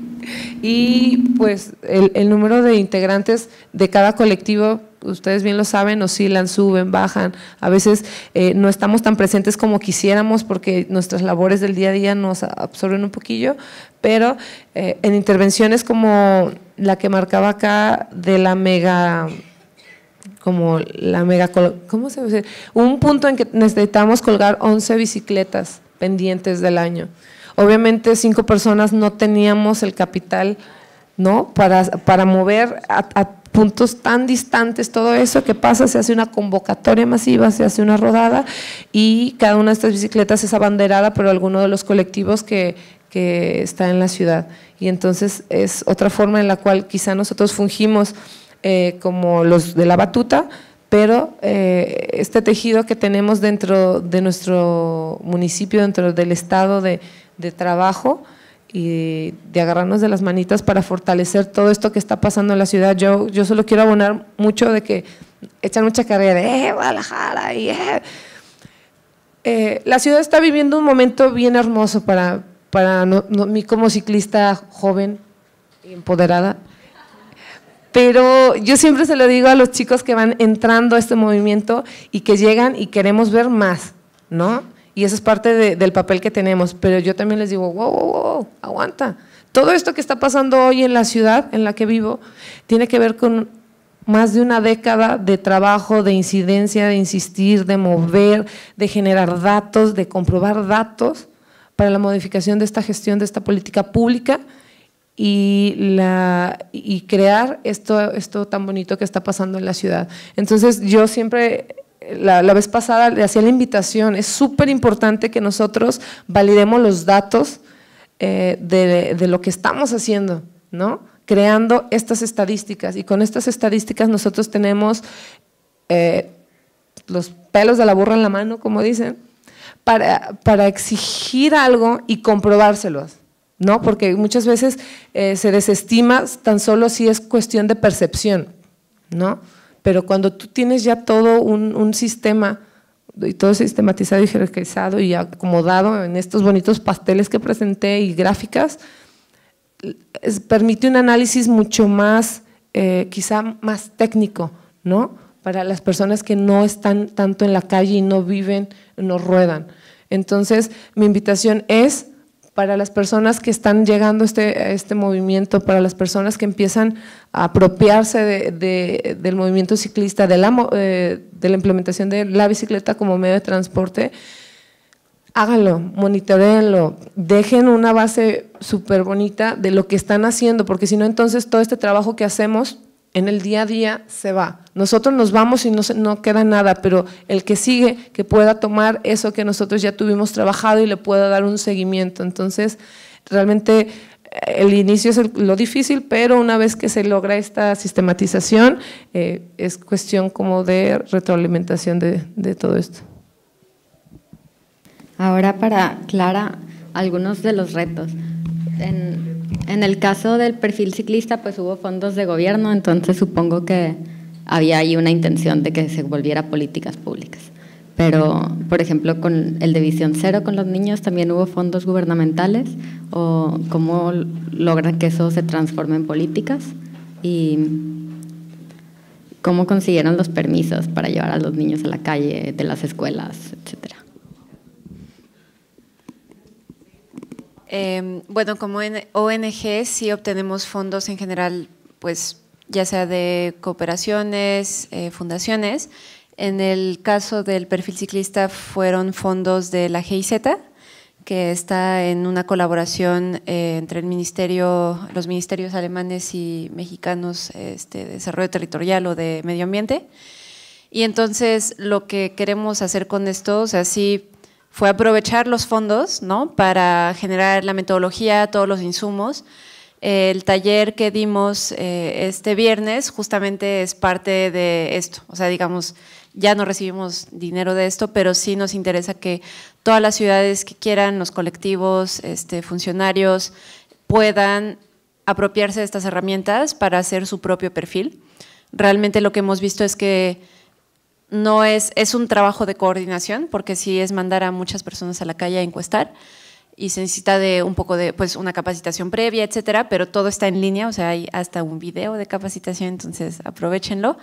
y pues el, número de integrantes de cada colectivo ustedes bien lo saben, oscilan, suben, bajan. A veces eh, no estamos tan presentes como quisiéramos porque nuestras labores del día a día nos absorben un poquillo, pero eh, en intervenciones como la que marcaba acá de la mega como la mega, ¿cómo se Un punto en que necesitamos colgar 11 bicicletas pendientes del año. Obviamente cinco personas no teníamos el capital, ¿no? Para, para mover a, puntos tan distantes, todo eso que pasa, se hace una convocatoria masiva, se hace una rodada y cada una de estas bicicletas es abanderada por alguno de los colectivos que, está en la ciudad. Y entonces es otra forma en la cual quizá nosotros fungimos eh, como los de la batuta, pero eh, este tejido que tenemos dentro de nuestro municipio, dentro del estado de, de trabajo y de agarrarnos de las manitas para fortalecer todo esto que está pasando en la ciudad. Yo, yo solo quiero abonar mucho de que echan mucha carrera de eh, y eh". Eh, la ciudad está viviendo un momento bien hermoso para, para mí como ciclista joven y empoderada. Pero yo siempre se lo digo a los chicos que van entrando a este movimiento y que llegan y queremos ver más, ¿no? Y esa es parte del papel que tenemos. Pero yo también les digo, wow, wow, aguanta. Todo esto que está pasando hoy en la ciudad en la que vivo tiene que ver con más de una década de trabajo, de incidencia, de insistir, de mover, de generar datos, de comprobar datos para la modificación de esta gestión, de esta política pública y, la, crear esto, esto tan bonito que está pasando en la ciudad. Entonces yo siempre la, vez pasada le hacía la invitación, es súper importante que nosotros validemos los datos eh, de, lo que estamos haciendo, ¿no? Creando estas estadísticas. Y con estas estadísticas nosotros tenemos eh, los pelos de la burra en la mano, como dicen, para, exigir algo y comprobárselos. ¿No? Porque muchas veces eh, se desestima tan solo si es cuestión de percepción, ¿no? Pero cuando tú tienes ya todo un, sistema y todo sistematizado y jerarquizado y acomodado en estos bonitos pasteles que presenté y gráficas, permite un análisis mucho más, eh, quizá más técnico, ¿no? Para las personas que no están tanto en la calle y no viven, no ruedan. Entonces, mi invitación es para las personas que están llegando este, a este, este movimiento, para las personas que empiezan a apropiarse de, del movimiento ciclista, de la, eh, de la implementación de la bicicleta como medio de transporte, háganlo, monitoreenlo, dejen una base súper bonita de lo que están haciendo, porque si no entonces todo este trabajo que hacemos en el día a día se va. Nosotros nos vamos y no, no queda nada, pero el que sigue, que pueda tomar eso que nosotros ya tuvimos trabajado y le pueda dar un seguimiento. Entonces, realmente eh, el inicio es lo difícil, pero una vez que se logra esta sistematización, eh, es cuestión como de retroalimentación de, todo esto. Ahora para Clara, algunos de los retos. En el caso del perfil ciclista, pues hubo fondos de gobierno, entonces supongo que había ahí una intención de que se volviera políticas públicas. Pero, por ejemplo, con el de Visión Cero con los niños también hubo fondos gubernamentales o cómo logran que eso se transforme en políticas y cómo consiguieron los permisos para llevar a los niños a la calle, de las escuelas, etcétera. Em, bueno, como ONG sí obtenemos fondos en general, pues ya sea de cooperaciones, eh, fundaciones. En el caso del perfil ciclista fueron fondos de la GIZ, que está en una colaboración eh, entre el ministerio, los ministerios alemanes y mexicanos este, de desarrollo territorial o de medio ambiente. Y entonces lo que queremos hacer con esto, o sea, sí fue aprovechar los fondos ¿no? para generar la metodología, todos los insumos. El taller que dimos eh, este viernes justamente es parte de esto. O sea, digamos, ya no recibimos dinero de esto, pero sí nos interesa que todas las ciudades que quieran, los colectivos, este, funcionarios, puedan apropiarse de estas herramientas para hacer su propio perfil. Realmente lo que hemos visto es que no es, un trabajo de coordinación, porque sí es mandar a muchas personas a la calle a encuestar y se necesita de un poco de, pues, una capacitación previa, etcétera, pero todo está en línea, o sea, hay hasta un video de capacitación, entonces aprovechenlo.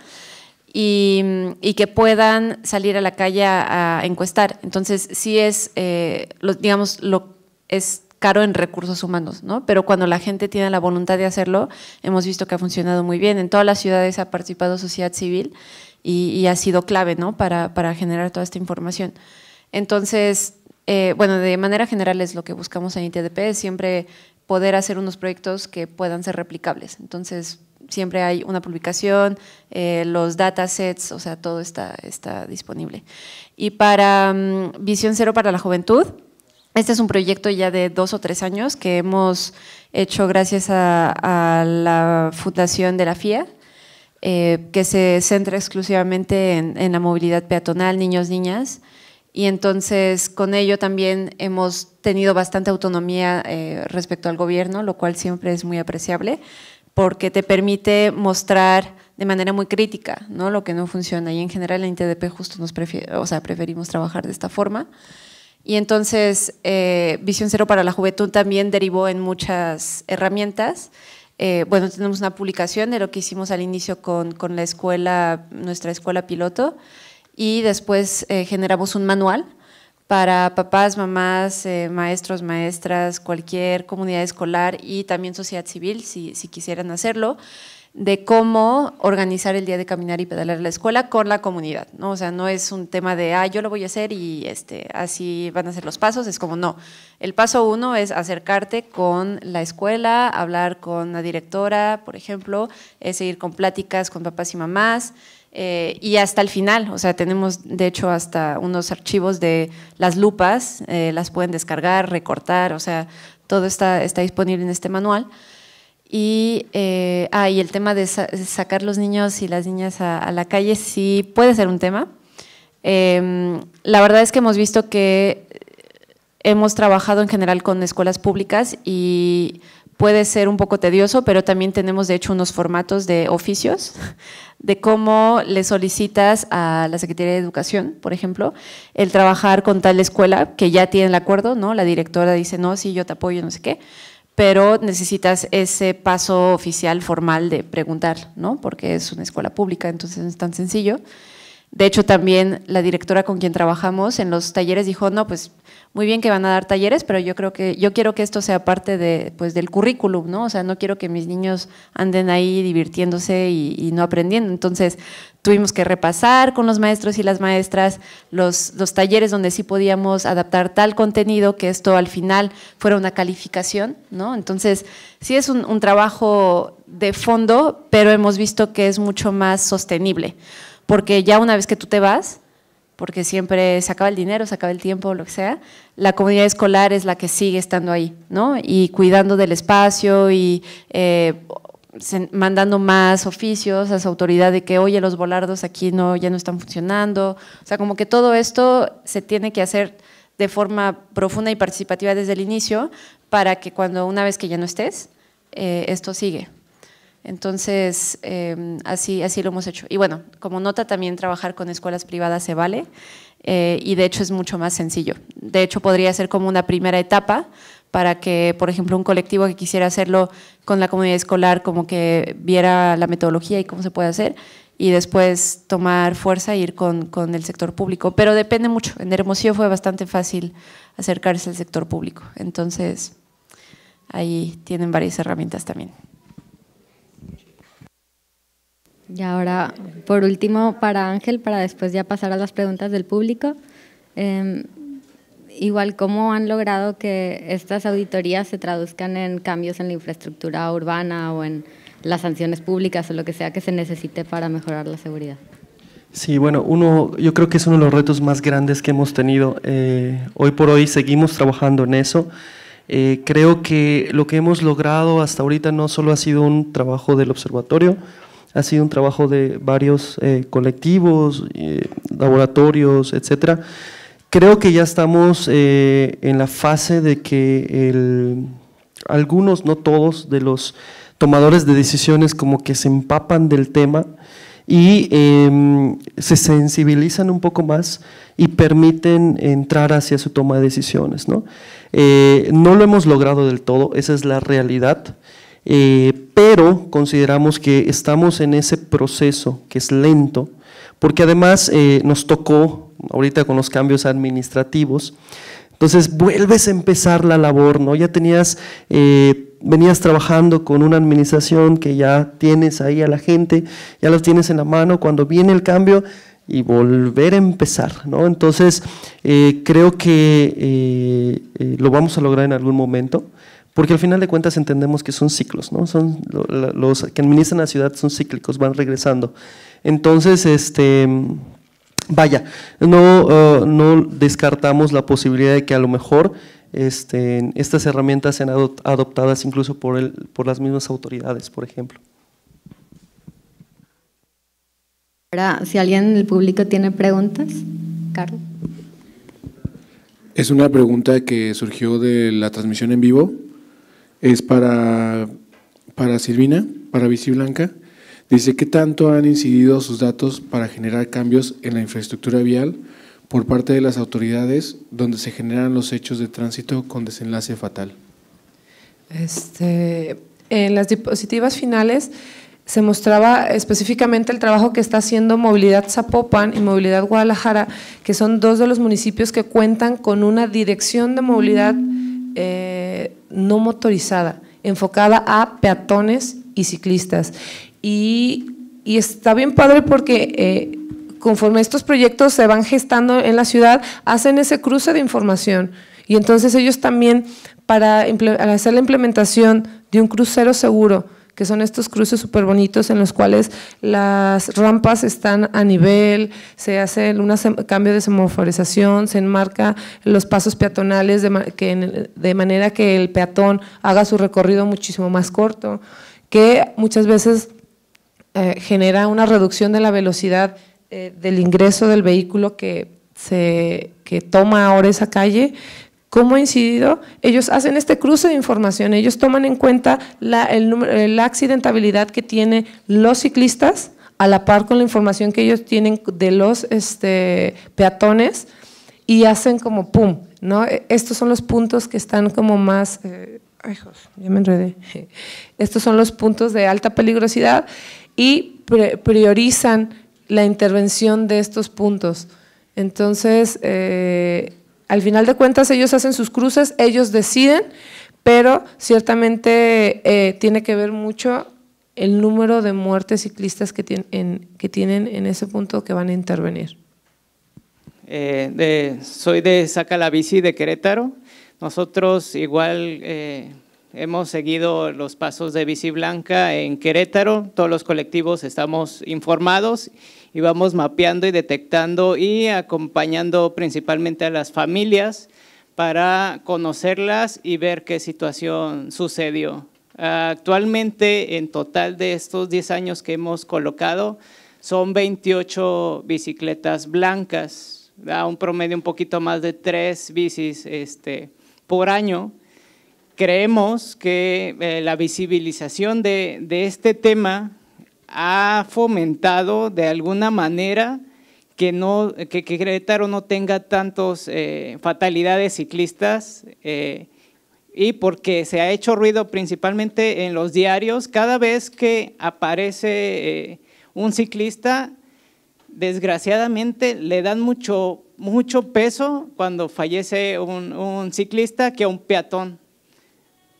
Y, que puedan salir a la calle a, encuestar. Entonces, sí es, eh, digamos, lo, es caro en recursos humanos, ¿no? Pero cuando la gente tiene la voluntad de hacerlo, hemos visto que ha funcionado muy bien. En todas las ciudades ha participado sociedad civil y, ha sido clave para, para, generar toda esta información. Entonces, eh, bueno, de manera general es lo que buscamos en ITDP, siempre poder hacer unos proyectos que puedan ser replicables. Entonces, siempre hay una publicación, eh, los datasets, o sea, todo está, está disponible. Y para mm, Visión Cero para la Juventud, este es un proyecto ya de dos o tres años que hemos hecho gracias a la fundación de la FIA, eh, que se centra exclusivamente en, la movilidad peatonal, niños, niñas. Y entonces con ello también hemos tenido bastante autonomía eh, respecto al gobierno, lo cual siempre es muy apreciable, porque te permite mostrar de manera muy crítica ¿no? lo que no funciona. Y en general en ITDP justo nos o sea, preferimos trabajar de esta forma. Y entonces eh, Visión Cero para la Juventud también derivó en muchas herramientas eh, bueno, tenemos una publicación de lo que hicimos al inicio con, la escuela, nuestra escuela piloto, y después eh, generamos un manual para papás, mamás, eh, maestros, maestras, cualquier comunidad escolar y también sociedad civil, si quisieran hacerlo, de cómo organizar el día de caminar y pedalar la escuela con la comunidad, ¿no? O sea, no es un tema de, ah, yo lo voy a hacer y este, así van a ser los pasos, es como, no. El paso uno es acercarte con la escuela, hablar con la directora, por ejemplo, es eh, seguir con pláticas con papás y mamás, eh, y hasta el final, o sea, tenemos de hecho hasta unos archivos de las lupas, eh, las pueden descargar, recortar, o sea, todo está disponible en este manual. Eh, ah, y, el tema de, sacar los niños y las niñas a, la calle sí puede ser un tema. Em, la verdad es que hemos visto que hemos trabajado en general con escuelas públicas y puede ser un poco tedioso, pero también tenemos de hecho unos formatos de oficios, de cómo le solicitas a la Secretaría de Educación, por ejemplo, el trabajar con tal escuela que ya tiene el acuerdo, ¿no? La directora dice, no, sí, yo te apoyo, no sé qué pero necesitas ese paso oficial formal de preguntar, ¿no? Porque es una escuela pública, entonces no es tan sencillo. De hecho, también la directora con quien trabajamos en los talleres dijo, no, pues muy bien que van a dar talleres, pero yo creo que yo quiero que esto sea parte pues, del currículum, ¿no? O sea, no quiero que mis niños anden ahí divirtiéndose y, no aprendiendo. Entonces, tuvimos que repasar con los maestros y las maestras los, los talleres donde sí podíamos adaptar tal contenido que esto al final fuera una calificación, ¿no? Entonces, sí es un trabajo de fondo, pero hemos visto que es mucho más sostenible, porque ya una vez que tú te vas, porque siempre se acaba el dinero, se acaba el tiempo, lo que sea, la comunidad escolar es la que sigue estando ahí, ¿no? Y cuidando del espacio y eh, mandando más oficios a su autoridad de que, oye, los volardos aquí no, ya no están funcionando. O sea, como que todo esto se tiene que hacer de forma profunda y participativa desde el inicio para que cuando una vez que ya no estés, eh, esto sigue. Entonces, em, así, así lo hemos hecho. Y bueno, como nota también trabajar con escuelas privadas se vale eh, y de hecho es mucho más sencillo. De hecho, podría ser como una primera etapa para que, por ejemplo, un colectivo que quisiera hacerlo con la comunidad escolar, como que viera la metodología y cómo se puede hacer, y después tomar fuerza e ir con, con, el sector público. Pero depende mucho. En Hermosillo fue bastante fácil acercarse al sector público. Entonces, ahí tienen varias herramientas también. Y ahora, por último, para Ángel, para después ya pasar a las preguntas del público, em, igual cómo han logrado que estas auditorías se traduzcan en cambios en la infraestructura urbana o en las sanciones públicas o lo que sea que se necesite para mejorar la seguridad. Sí, bueno, uno, yo creo que es uno de los retos más grandes que hemos tenido. Eh, hoy por hoy seguimos trabajando en eso. Eh, creo que lo que hemos logrado hasta ahorita no solo ha sido un trabajo del observatorio, ha sido un trabajo de varios eh, colectivos, eh, laboratorios, etcétera. Creo que ya estamos eh, en la fase de que algunos, no todos, de los tomadores de decisiones como que se empapan del tema y em, se sensibilizan un poco más y permiten entrar hacia su toma de decisiones. No, no lo hemos logrado del todo, esa es la realidad. Eh, pero consideramos que estamos en ese proceso que es lento, porque además eh, nos tocó, ahorita con los cambios administrativos, entonces vuelves a empezar la labor, ¿no? Ya tenías, eh, venías trabajando con una administración que ya tienes ahí a la gente, ya los tienes en la mano, cuando viene el cambio y volver a empezar, ¿no? Entonces creo que lo vamos a lograr en algún momento. Porque al final de cuentas entendemos que son ciclos, ¿no? Son los que administran la ciudad son cíclicos, van regresando. Entonces, este, vaya, no, eh, no descartamos la posibilidad de que a lo mejor este, estas herramientas sean adoptadas incluso por, el, por las mismas autoridades, por ejemplo. Ahora, si alguien en el público tiene preguntas, Carlos. Es una pregunta que surgió de la transmisión en vivo es para, para Silvina, para Blanca. Dice, ¿qué tanto han incidido sus datos para generar cambios en la infraestructura vial por parte de las autoridades donde se generan los hechos de tránsito con desenlace fatal? Este, en las diapositivas finales se mostraba específicamente el trabajo que está haciendo Movilidad Zapopan y Movilidad Guadalajara, que son dos de los municipios que cuentan con una dirección de movilidad mm. eh, no motorizada, enfocada a peatones y ciclistas. Y, está bien padre porque eh, conforme estos proyectos se van gestando en la ciudad, hacen ese cruce de información. Y entonces ellos también, para hacer la implementación de un crucero seguro, que son estos cruces súper bonitos en los cuales las rampas están a nivel, se hace un cambio de semaforización, se enmarca los pasos peatonales de, que de manera que el peatón haga su recorrido muchísimo más corto, que muchas veces eh, genera una reducción de la velocidad eh, del ingreso del vehículo que, se, que toma ahora esa calle cómo ha incidido, ellos hacen este cruce de información, ellos toman en cuenta la, accidentabilidad que tienen los ciclistas a la par con la información que ellos tienen de los este, peatones y hacen como pum, ¿no? E, estos son los puntos que están como más… Eh, ya me enredé. Estos son los puntos de alta peligrosidad y priorizan la intervención de estos puntos. Entonces, eh, al final de cuentas ellos hacen sus cruces, ellos deciden, pero ciertamente eh, tiene que ver mucho el número de muertes ciclistas que, que tienen en ese punto que van a intervenir. Eh, soy de Saca la Bici de Querétaro. Nosotros igual eh, hemos seguido los pasos de bici blanca en Querétaro, todos los colectivos estamos informados y vamos mapeando y detectando y acompañando principalmente a las familias para conocerlas y ver qué situación sucedió. Actualmente, en total de estos 10 años que hemos colocado, son 28 bicicletas blancas, a un promedio un poquito más de 3 bicis este, por año. Creemos que eh, la visibilización de, este tema ha fomentado de alguna manera que, no, no tenga tantos eh, fatalidades ciclistas eh, y porque se ha hecho ruido principalmente en los diarios. Cada vez que aparece un ciclista, desgraciadamente le dan mucho, peso cuando fallece un, un ciclista que a un peatón.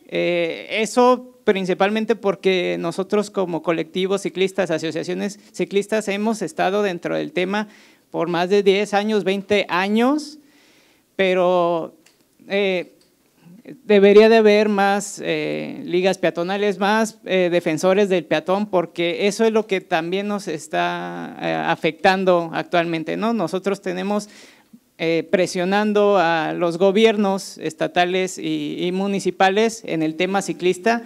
Eh, eso principalmente porque nosotros como colectivos ciclistas, asociaciones ciclistas, hemos estado dentro del tema por más de 10 años, 20 años, pero eh, debería de haber más eh, ligas peatonales, más defensores del peatón, porque eso es lo que también nos está afectando actualmente. ¿no? Nosotros tenemos eh, presionando a los gobiernos estatales y, municipales en el tema ciclista,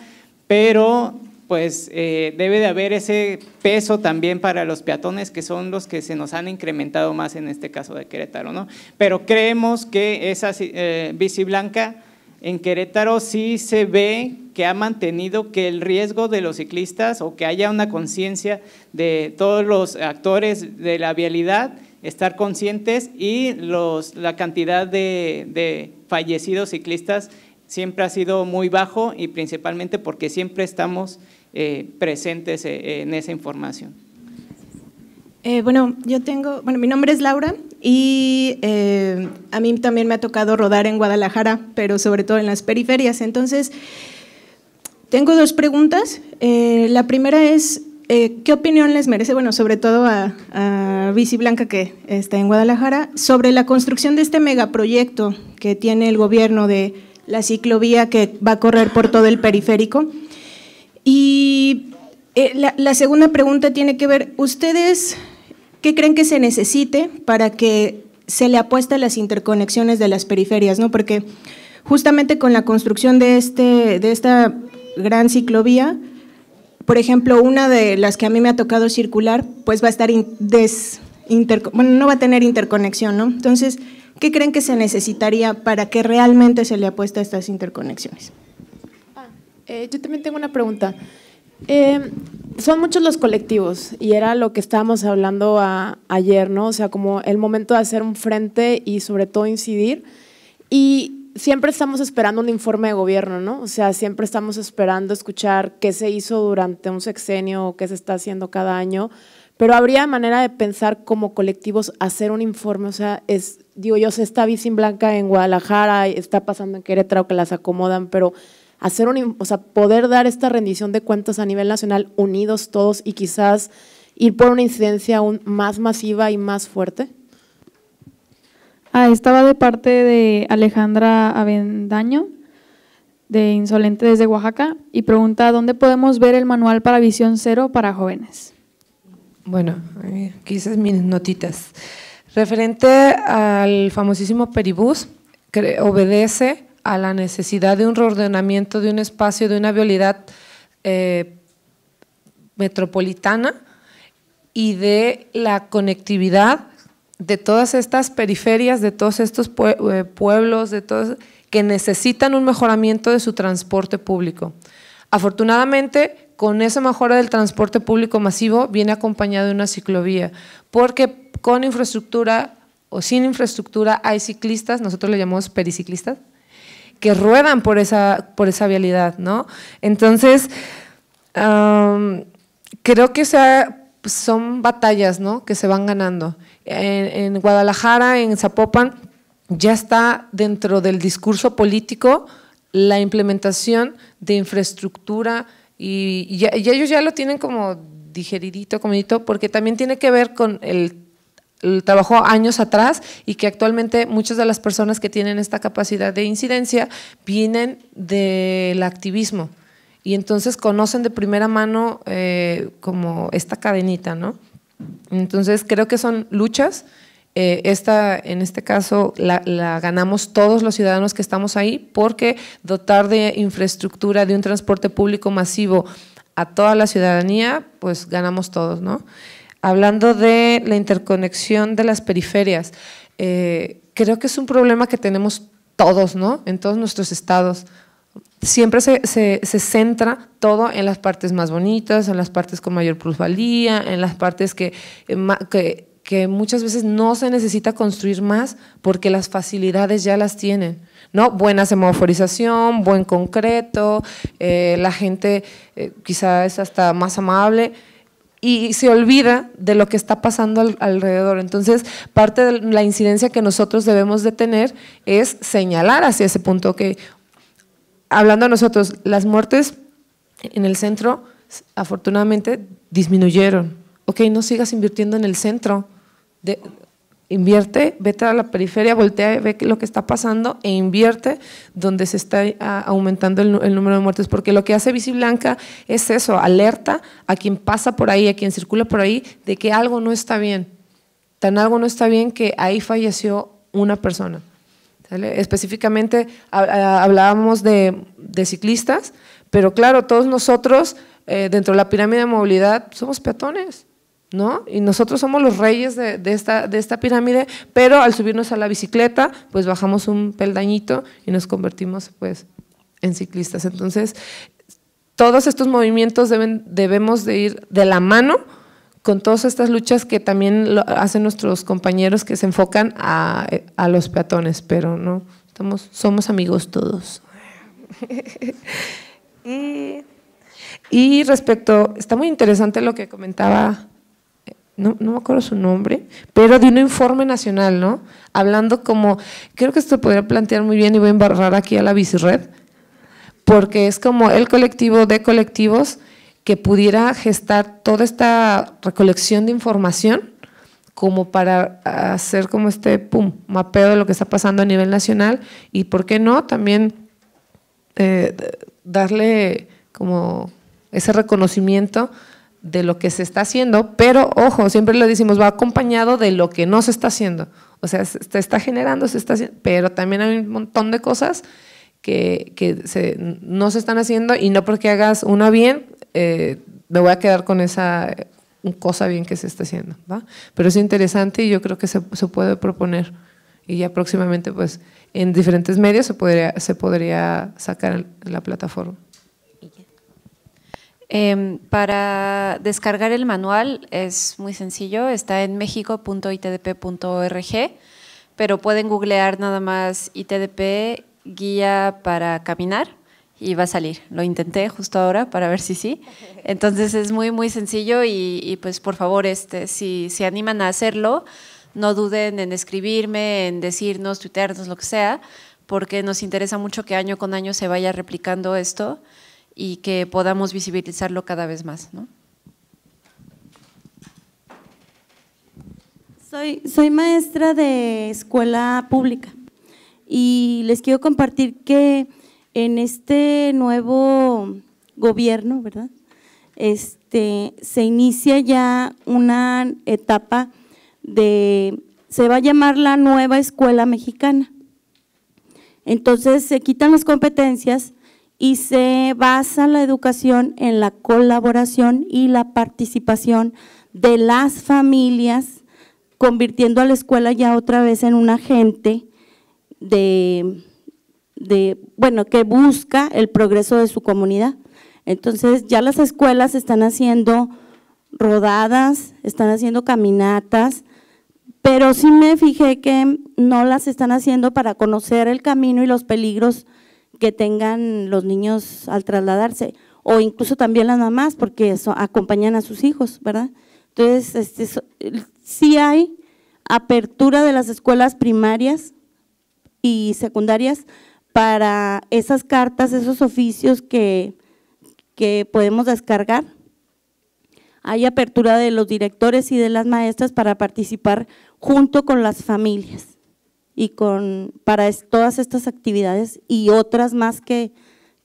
pero pues eh, debe de haber ese peso también para los peatones, que son los que se nos han incrementado más en este caso de Querétaro. ¿no? Pero creemos que esa eh, bici blanca en Querétaro sí se ve que ha mantenido que el riesgo de los ciclistas o que haya una conciencia de todos los actores de la vialidad estar conscientes y los, la cantidad de, fallecidos ciclistas siempre ha sido muy bajo y principalmente porque siempre estamos eh, presentes eh, en esa información. Eh, bueno, yo tengo, bueno, mi nombre es Laura y a mí también me ha tocado rodar en Guadalajara, pero sobre todo en las periferias. Entonces, tengo dos preguntas. la primera es, eh, ¿qué opinión les merece, bueno, sobre todo a, a Bici Blanca que está en Guadalajara, sobre la construcción de este megaproyecto que tiene el gobierno de la ciclovía que va a correr por todo el periférico? Y eh, la, segunda pregunta tiene que ver, ¿ustedes qué creen que se necesite para que se le apueste las interconexiones de las periferias, Porque justamente con la construcción de, este, de esta gran ciclovía, por ejemplo, una de las que a mí me ha tocado circular, pues va a estar des, bueno, no va a tener interconexión, ¿no? Entonces, ¿qué creen que se necesitaría para que realmente se le apuesta a estas interconexiones? Ah, eh, yo también tengo una pregunta. Eh, son muchos los colectivos y era lo que estábamos hablando ayer, ¿no? O sea, como el momento de hacer un frente y sobre todo incidir. Y siempre estamos esperando un informe de gobierno, ¿no? O sea, siempre estamos esperando escuchar qué se hizo durante un sexenio o qué se está haciendo cada año, pero habría manera de pensar como colectivos hacer un informe, o sea, es, digo yo, sé está bici blanca en Guadalajara, está pasando en Querétaro que las acomodan, pero hacer un, o poder dar esta rendición de cuentas a nivel nacional unidos todos y quizás ir por una incidencia aún más masiva y más fuerte. Ah, estaba de parte de Alejandra Avendaño, de Insolente desde Oaxaca, y pregunta, ¿dónde podemos ver el manual para visión cero para jóvenes? Bueno, eh, aquí quizás mis notitas. Referente al famosísimo Peribús, que obedece a la necesidad de un reordenamiento de un espacio, de una vialidad eh, metropolitana y de la conectividad de todas estas periferias, de todos estos eh, pueblos, de todos que necesitan un mejoramiento de su transporte público. Afortunadamente, con esa mejora del transporte público masivo viene acompañado de una ciclovía, porque con infraestructura o sin infraestructura hay ciclistas, nosotros le llamamos periciclistas, que ruedan por esa, por esa vialidad, ¿no? Entonces, creo que son batallas, ¿no? Que se van ganando en, Guadalajara, en Zapopan, ya está dentro del discurso político la implementación de infraestructura y, ellos ya lo tienen como digeridito, comidito, porque también tiene que ver con el, trabajo años atrás y que actualmente muchas de las personas que tienen esta capacidad de incidencia vienen del activismo y entonces conocen de primera mano eh, como esta cadenita, ¿no? Entonces creo que son luchas. Eh, esta, en este caso, la, ganamos todos los ciudadanos que estamos ahí porque dotar de infraestructura, de un transporte público masivo a toda la ciudadanía, pues ganamos todos, ¿no? Hablando de la interconexión de las periferias, eh, creo que es un problema que tenemos todos, ¿no? En todos nuestros estados siempre se, centra todo en las partes más bonitas, en las partes con mayor plusvalía, en las partes que, eh, que, muchas veces no se necesita construir más porque las facilidades ya las tienen. ¿no? Buena semaforización, buen concreto, eh, la gente eh, quizás es hasta más amable y se olvida de lo que está pasando alrededor. Entonces, parte de la incidencia que nosotros debemos de tener es señalar hacia ese punto que, hablando a nosotros, las muertes en el centro afortunadamente disminuyeron. Ok, no sigas invirtiendo en el centro. invierte, vete a la periferia, voltea, ve lo que está pasando e invierte donde se está ah, aumentando el, el, número de muertes, porque lo que hace Visiblanca es eso, alerta a quien pasa por ahí, a quien circula por ahí, de que algo no está bien. Tan algo no está bien que ahí falleció una persona. Específicamente hablábamos de, ciclistas, pero claro, todos nosotros eh, dentro de la pirámide de movilidad somos peatones. ¿No? Y nosotros somos los reyes de, de, esta, pirámide, pero al subirnos a la bicicleta, pues bajamos un peldañito y nos convertimos pues en ciclistas. Entonces, todos estos movimientos deben, debemos de ir de la mano con todas estas luchas que también hacen nuestros compañeros que se enfocan a, los peatones, pero no, estamos, somos amigos todos. y, respecto, está muy interesante lo que comentaba, no, no me acuerdo su nombre, pero de un informe nacional, ¿no? Hablando como, creo que esto podría plantear muy bien y voy a embarrar aquí a la Red porque es como el colectivo de colectivos que pudiera gestar toda esta recolección de información como para hacer como este pum, mapeo de lo que está pasando a nivel nacional y, ¿por qué no?, también eh, darle como ese reconocimiento de lo que se está haciendo, pero ojo, siempre lo decimos, va acompañado de lo que no se está haciendo. O sea, se está generando, se está haciendo, pero también hay un montón de cosas que, no se están haciendo y no porque hagas una bien, eh, me voy a quedar con esa eh, cosa bien que se está haciendo. Pero es interesante y yo creo que se, puede proponer y ya próximamente pues en diferentes medios se podría, se podría sacar la plataforma. Em, para descargar el manual es muy sencillo, está en mexico.itdp.org, pero pueden googlear nada más ITDP guía para caminar y va a salir. Lo intenté justo ahora para ver si sí. Entonces es muy, muy sencillo y, pues por favor, este, si se animan a hacerlo, no duden en escribirme, en decirnos, tuitearnos, lo que sea, porque nos interesa mucho que año con año se vaya replicando esto y que podamos visibilizarlo cada vez más. Soy, soy maestra de escuela pública y les quiero compartir que en este nuevo gobierno, ¿verdad? Este, se inicia ya una etapa de, se va a llamar la nueva escuela mexicana. Entonces se quitan las competencias y se basa la educación en la colaboración y la participación de las familias, convirtiendo a la escuela ya otra vez en un agente de, bueno, que busca el progreso de su comunidad. Entonces ya las escuelas están haciendo rodadas, están haciendo caminatas, pero sí me fijé que no las están haciendo para conocer el camino y los peligros que tengan los niños al trasladarse, o incluso también las mamás, porque eso, acompañan a sus hijos, ¿verdad? Entonces, este, sí hay apertura de las escuelas primarias y secundarias para esas cartas, esos oficios que, que podemos descargar. Hay apertura de los directores y de las maestras para participar junto con las familias y con, para todas estas actividades y otras más que,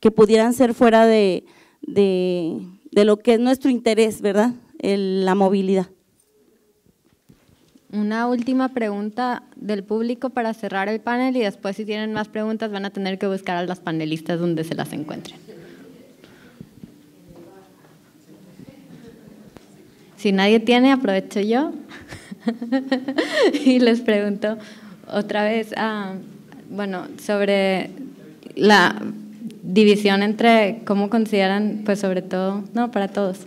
que pudieran ser fuera de, lo que es nuestro interés, ¿verdad? la movilidad una última pregunta del público para cerrar el panel y después si tienen más preguntas van a tener que buscar a las panelistas donde se las encuentren. Si nadie tiene, aprovecho yo y les pregunto otra vez, ah, bueno, sobre la división entre cómo consideran, pues sobre todo, no, para todos,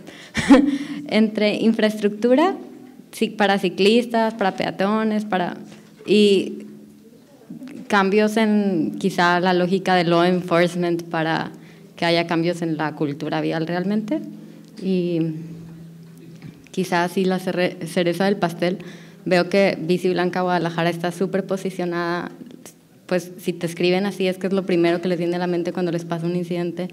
entre infraestructura para ciclistas, para peatones, para y cambios en quizá la lógica de law enforcement para que haya cambios en la cultura vial realmente y quizás así la cereza del pastel. Veo que Bici Blanca Guadalajara está súper posicionada, pues si te escriben así es que es lo primero que les viene a la mente cuando les pasa un incidente,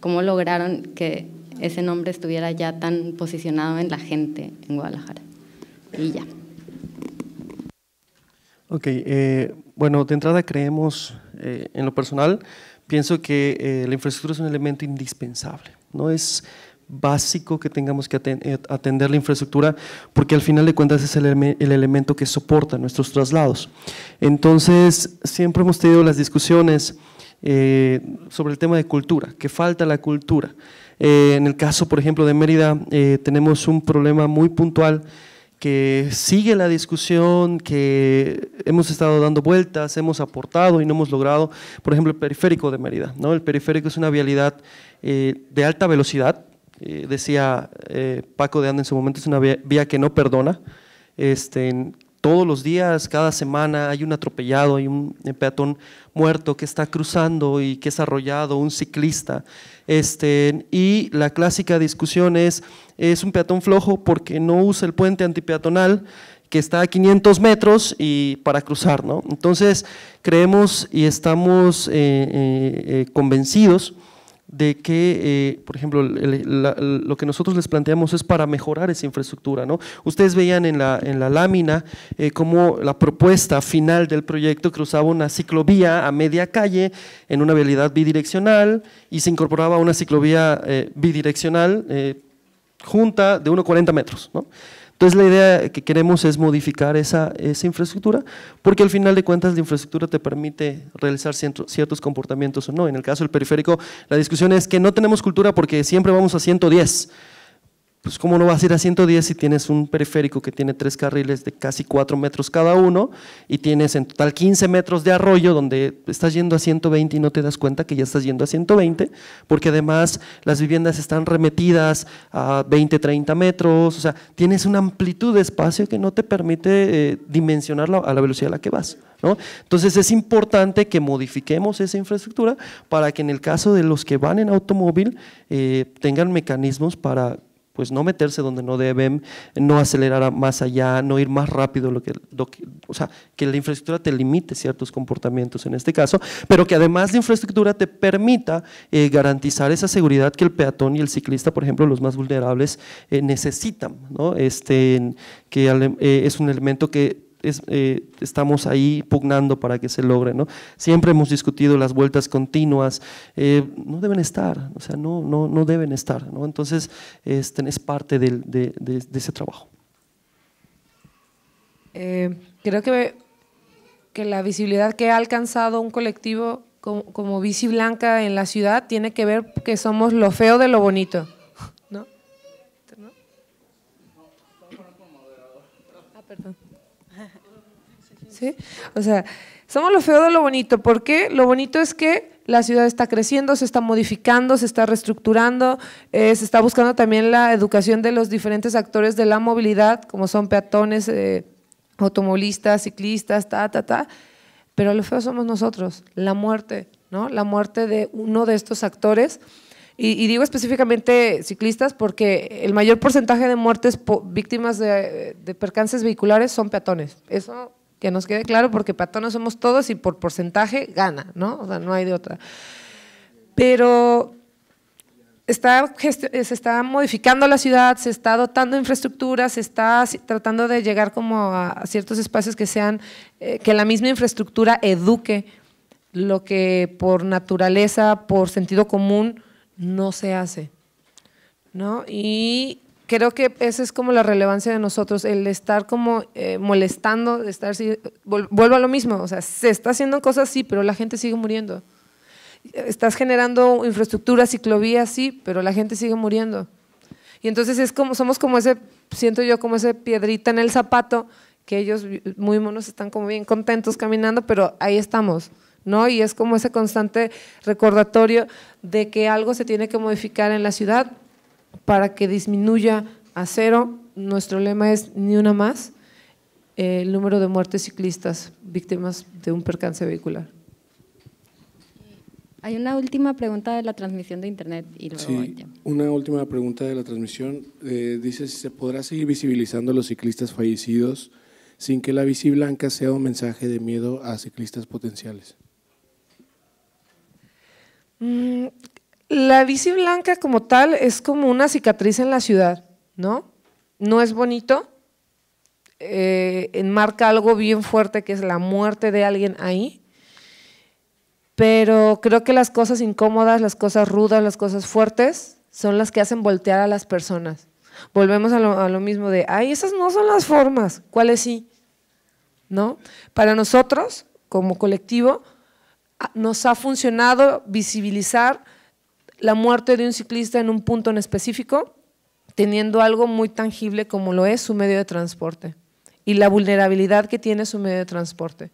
cómo lograron que ese nombre estuviera ya tan posicionado en la gente en Guadalajara y ya. Ok, eh, bueno, de entrada creemos, eh, en lo personal, pienso que eh, la infraestructura es un elemento indispensable, no es básico que tengamos que atender la infraestructura, porque al final de cuentas es el, el elemento que soporta nuestros traslados. Entonces, siempre hemos tenido las discusiones sobre el tema de cultura, que falta la cultura. en el caso, por ejemplo, de Mérida, tenemos un problema muy puntual que sigue la discusión, que hemos estado dando vueltas, hemos aportado y no hemos logrado, por ejemplo, el periférico de Mérida. ¿no? El periférico es una vialidad eh, de alta velocidad, eh, decía eh, Paco de Anda en su momento, es una vía, que no perdona, este, todos los días, cada semana, hay un atropellado, hay un peatón muerto que está cruzando y que es arrollado, un ciclista. Este, y la clásica discusión es, es un peatón flojo porque no usa el puente antipeatonal que está a 500 metros y para cruzar. ¿no? Entonces, creemos y estamos eh, eh, eh, convencidos de que, eh, por ejemplo, lo que nosotros les planteamos es para mejorar esa infraestructura. ¿no? Ustedes veían en la, lámina eh, cómo la propuesta final del proyecto cruzaba una ciclovía a media calle en una vialidad bidireccional y se incorporaba una ciclovía eh, bidireccional junta de 1,40 metros. ¿no? Entonces la idea que queremos es modificar esa, infraestructura, porque al final de cuentas la infraestructura te permite realizar ciertos comportamientos o no. En el caso del periférico, la discusión es que no tenemos cultura porque siempre vamos a 110 pues cómo no vas a ir a 110 si tienes un periférico que tiene tres carriles de casi cuatro metros cada uno y tienes en total 15 metros de arroyo donde estás yendo a 120 y no te das cuenta que ya estás yendo a 120 porque además las viviendas están remetidas a 20, 30 metros, o sea, tienes una amplitud de espacio que no te permite eh, dimensionar a la velocidad a la que vas. ¿no? Entonces es importante que modifiquemos esa infraestructura para que en el caso de los que van en automóvil eh, tengan mecanismos para pues no meterse donde no deben, no acelerar más allá, no ir más rápido, lo que, o sea, que la infraestructura te limite ciertos comportamientos en este caso, pero que además de infraestructura te permita eh, garantizar esa seguridad que el peatón y el ciclista, por ejemplo, los más vulnerables, eh, necesitan, ¿no? este, que eh, es un elemento que eh, estamos ahí pugnando para que se logre. Siempre hemos discutido las vueltas continuas, eh, no deben estar, o sea, no, no, deben estar. Entonces, este, es parte de, ese trabajo. Eh, creo que, que la visibilidad que ha alcanzado un colectivo como, como Bici Blanca en la ciudad tiene que ver que somos lo feo de lo bonito. O sea, somos lo feo de lo bonito. porque Lo bonito es que la ciudad está creciendo, se está modificando, se está reestructurando, eh, se está buscando también la educación de los diferentes actores de la movilidad, como son peatones, eh, automovilistas, ciclistas, ta, ta, ta. Pero lo feo somos nosotros, la muerte, ¿no? La muerte de uno de estos actores. Y, digo específicamente ciclistas porque el mayor porcentaje de muertes víctimas de, de, percances vehiculares son peatones. Eso que nos quede claro, porque patronos somos todos y por porcentaje gana, ¿no? O sea, no hay de otra. Pero está se está modificando la ciudad, se está dotando infraestructuras infraestructura, se está tratando de llegar como a, ciertos espacios que sean, eh, que la misma infraestructura eduque lo que por naturaleza, por sentido común, no se hace. ¿no? Y creo que esa es como la relevancia de nosotros, el estar como eh, molestando, de estar, si, vuelvo a lo mismo, o sea, se está haciendo cosas sí, pero la gente sigue muriendo. Estás generando infraestructura, ciclovía, sí, pero la gente sigue muriendo. Y entonces es como, somos como ese, siento yo como ese piedrita en el zapato, que ellos muy monos están como bien contentos caminando, pero ahí estamos. ¿No? Y es como ese constante recordatorio de que algo se tiene que modificar en la ciudad para que disminuya a cero. Nuestro lema es ni una más eh, el número de muertes ciclistas víctimas de un percance vehicular. Eh, hay una última pregunta de la transmisión de Internet y Una última pregunta de la transmisión. Eh, dice si se podrá seguir visibilizando a los ciclistas fallecidos sin que la bici blanca sea un mensaje de miedo a ciclistas potenciales. Mm, la bici blanca como tal es como una cicatriz en la ciudad, ¿no? No es bonito, eh, enmarca algo bien fuerte que es la muerte de alguien ahí, pero creo que las cosas incómodas, las cosas rudas, las cosas fuertes son las que hacen voltear a las personas. Volvemos a lo, a lo mismo de, ay, esas no son las formas, ¿cuáles sí? ¿No? Para nosotros, como colectivo, ah, nos ha funcionado visibilizar la muerte de un ciclista en un punto en específico, teniendo algo muy tangible como lo es su medio de transporte y la vulnerabilidad que tiene su medio de transporte.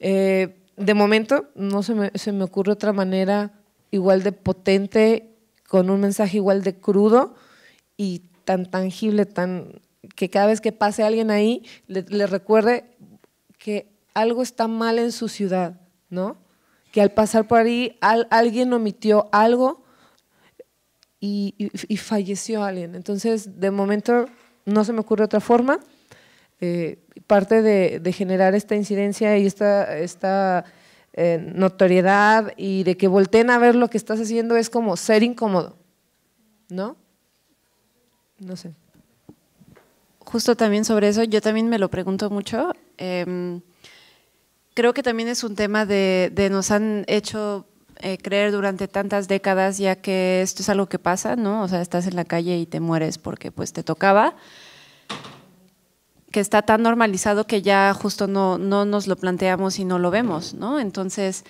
Eh, de momento no se me, ocurre otra manera igual de potente, con un mensaje igual de crudo y tan tangible, tan que cada vez que pase alguien ahí le, le recuerde que algo está mal en su ciudad, ¿no? Y al pasar por ahí alguien omitió algo y, falleció alguien. Entonces, de momento no se me ocurre otra forma. Eh, parte de, generar esta incidencia y esta, esta eh, notoriedad y de que volteen a ver lo que estás haciendo es como ser incómodo, ¿no? No sé. Justo también sobre eso, yo también me lo pregunto mucho. Em, creo que también es un tema de, nos han hecho eh, creer durante tantas décadas ya que esto es algo que pasa, ¿no? O sea, estás en la calle y te mueres porque pues te tocaba, que está tan normalizado que ya justo no, no nos lo planteamos y no lo vemos, ¿no? Entonces,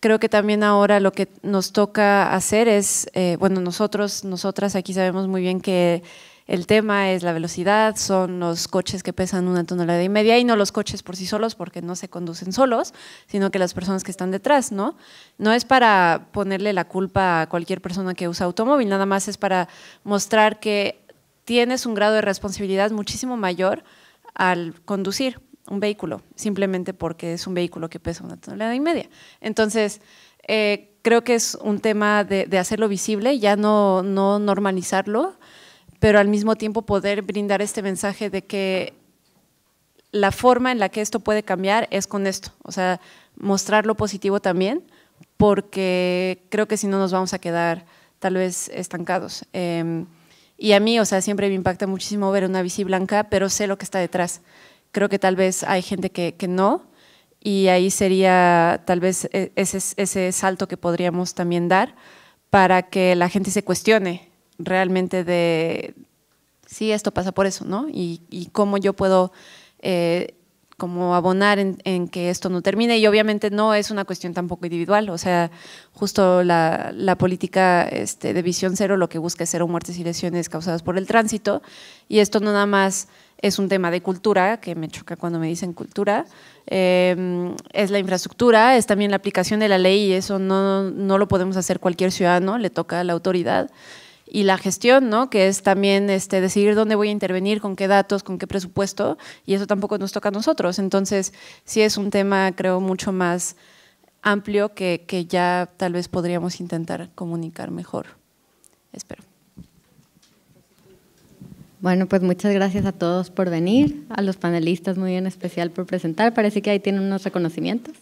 creo que también ahora lo que nos toca hacer es, eh, bueno, nosotros, nosotras aquí sabemos muy bien que el tema es la velocidad, son los coches que pesan una tonelada y media y no los coches por sí solos porque no se conducen solos, sino que las personas que están detrás, ¿no? No es para ponerle la culpa a cualquier persona que usa automóvil, nada más es para mostrar que tienes un grado de responsabilidad muchísimo mayor al conducir un vehículo, simplemente porque es un vehículo que pesa una tonelada y media. Entonces, eh, creo que es un tema de, hacerlo visible, ya no normalizarlo, pero al mismo tiempo poder brindar este mensaje de que la forma en la que esto puede cambiar es con esto, o sea, mostrar lo positivo también, porque creo que si no nos vamos a quedar tal vez estancados. Em, y a mí, o sea, siempre me impacta muchísimo ver una bici blanca, pero sé lo que está detrás. Creo que tal vez hay gente que, no, y ahí sería tal vez e, ese salto que podríamos también dar para que la gente se cuestione realmente de, sí, esto pasa por eso, ¿no? Y, cómo yo puedo eh, como abonar en, que esto no termine. Y obviamente no es una cuestión tampoco individual, o sea, justo la, política este, de visión cero lo que busca es cero muertes y lesiones causadas por el tránsito. Y esto no nada más es un tema de cultura, que me choca cuando me dicen cultura, em, es la infraestructura, es también la aplicación de la ley y eso no, no lo podemos hacer cualquier ciudadano, le toca a la autoridad y la gestión, ¿no? que es también este, decidir dónde voy a intervenir, con qué datos, con qué presupuesto, y eso tampoco nos toca a nosotros. Entonces, sí es un tema, creo, mucho más amplio que, que ya tal vez podríamos intentar comunicar mejor. Espero. Bueno, pues muchas gracias a todos por venir, a los panelistas muy en especial por presentar. Parece que ahí tienen unos reconocimientos.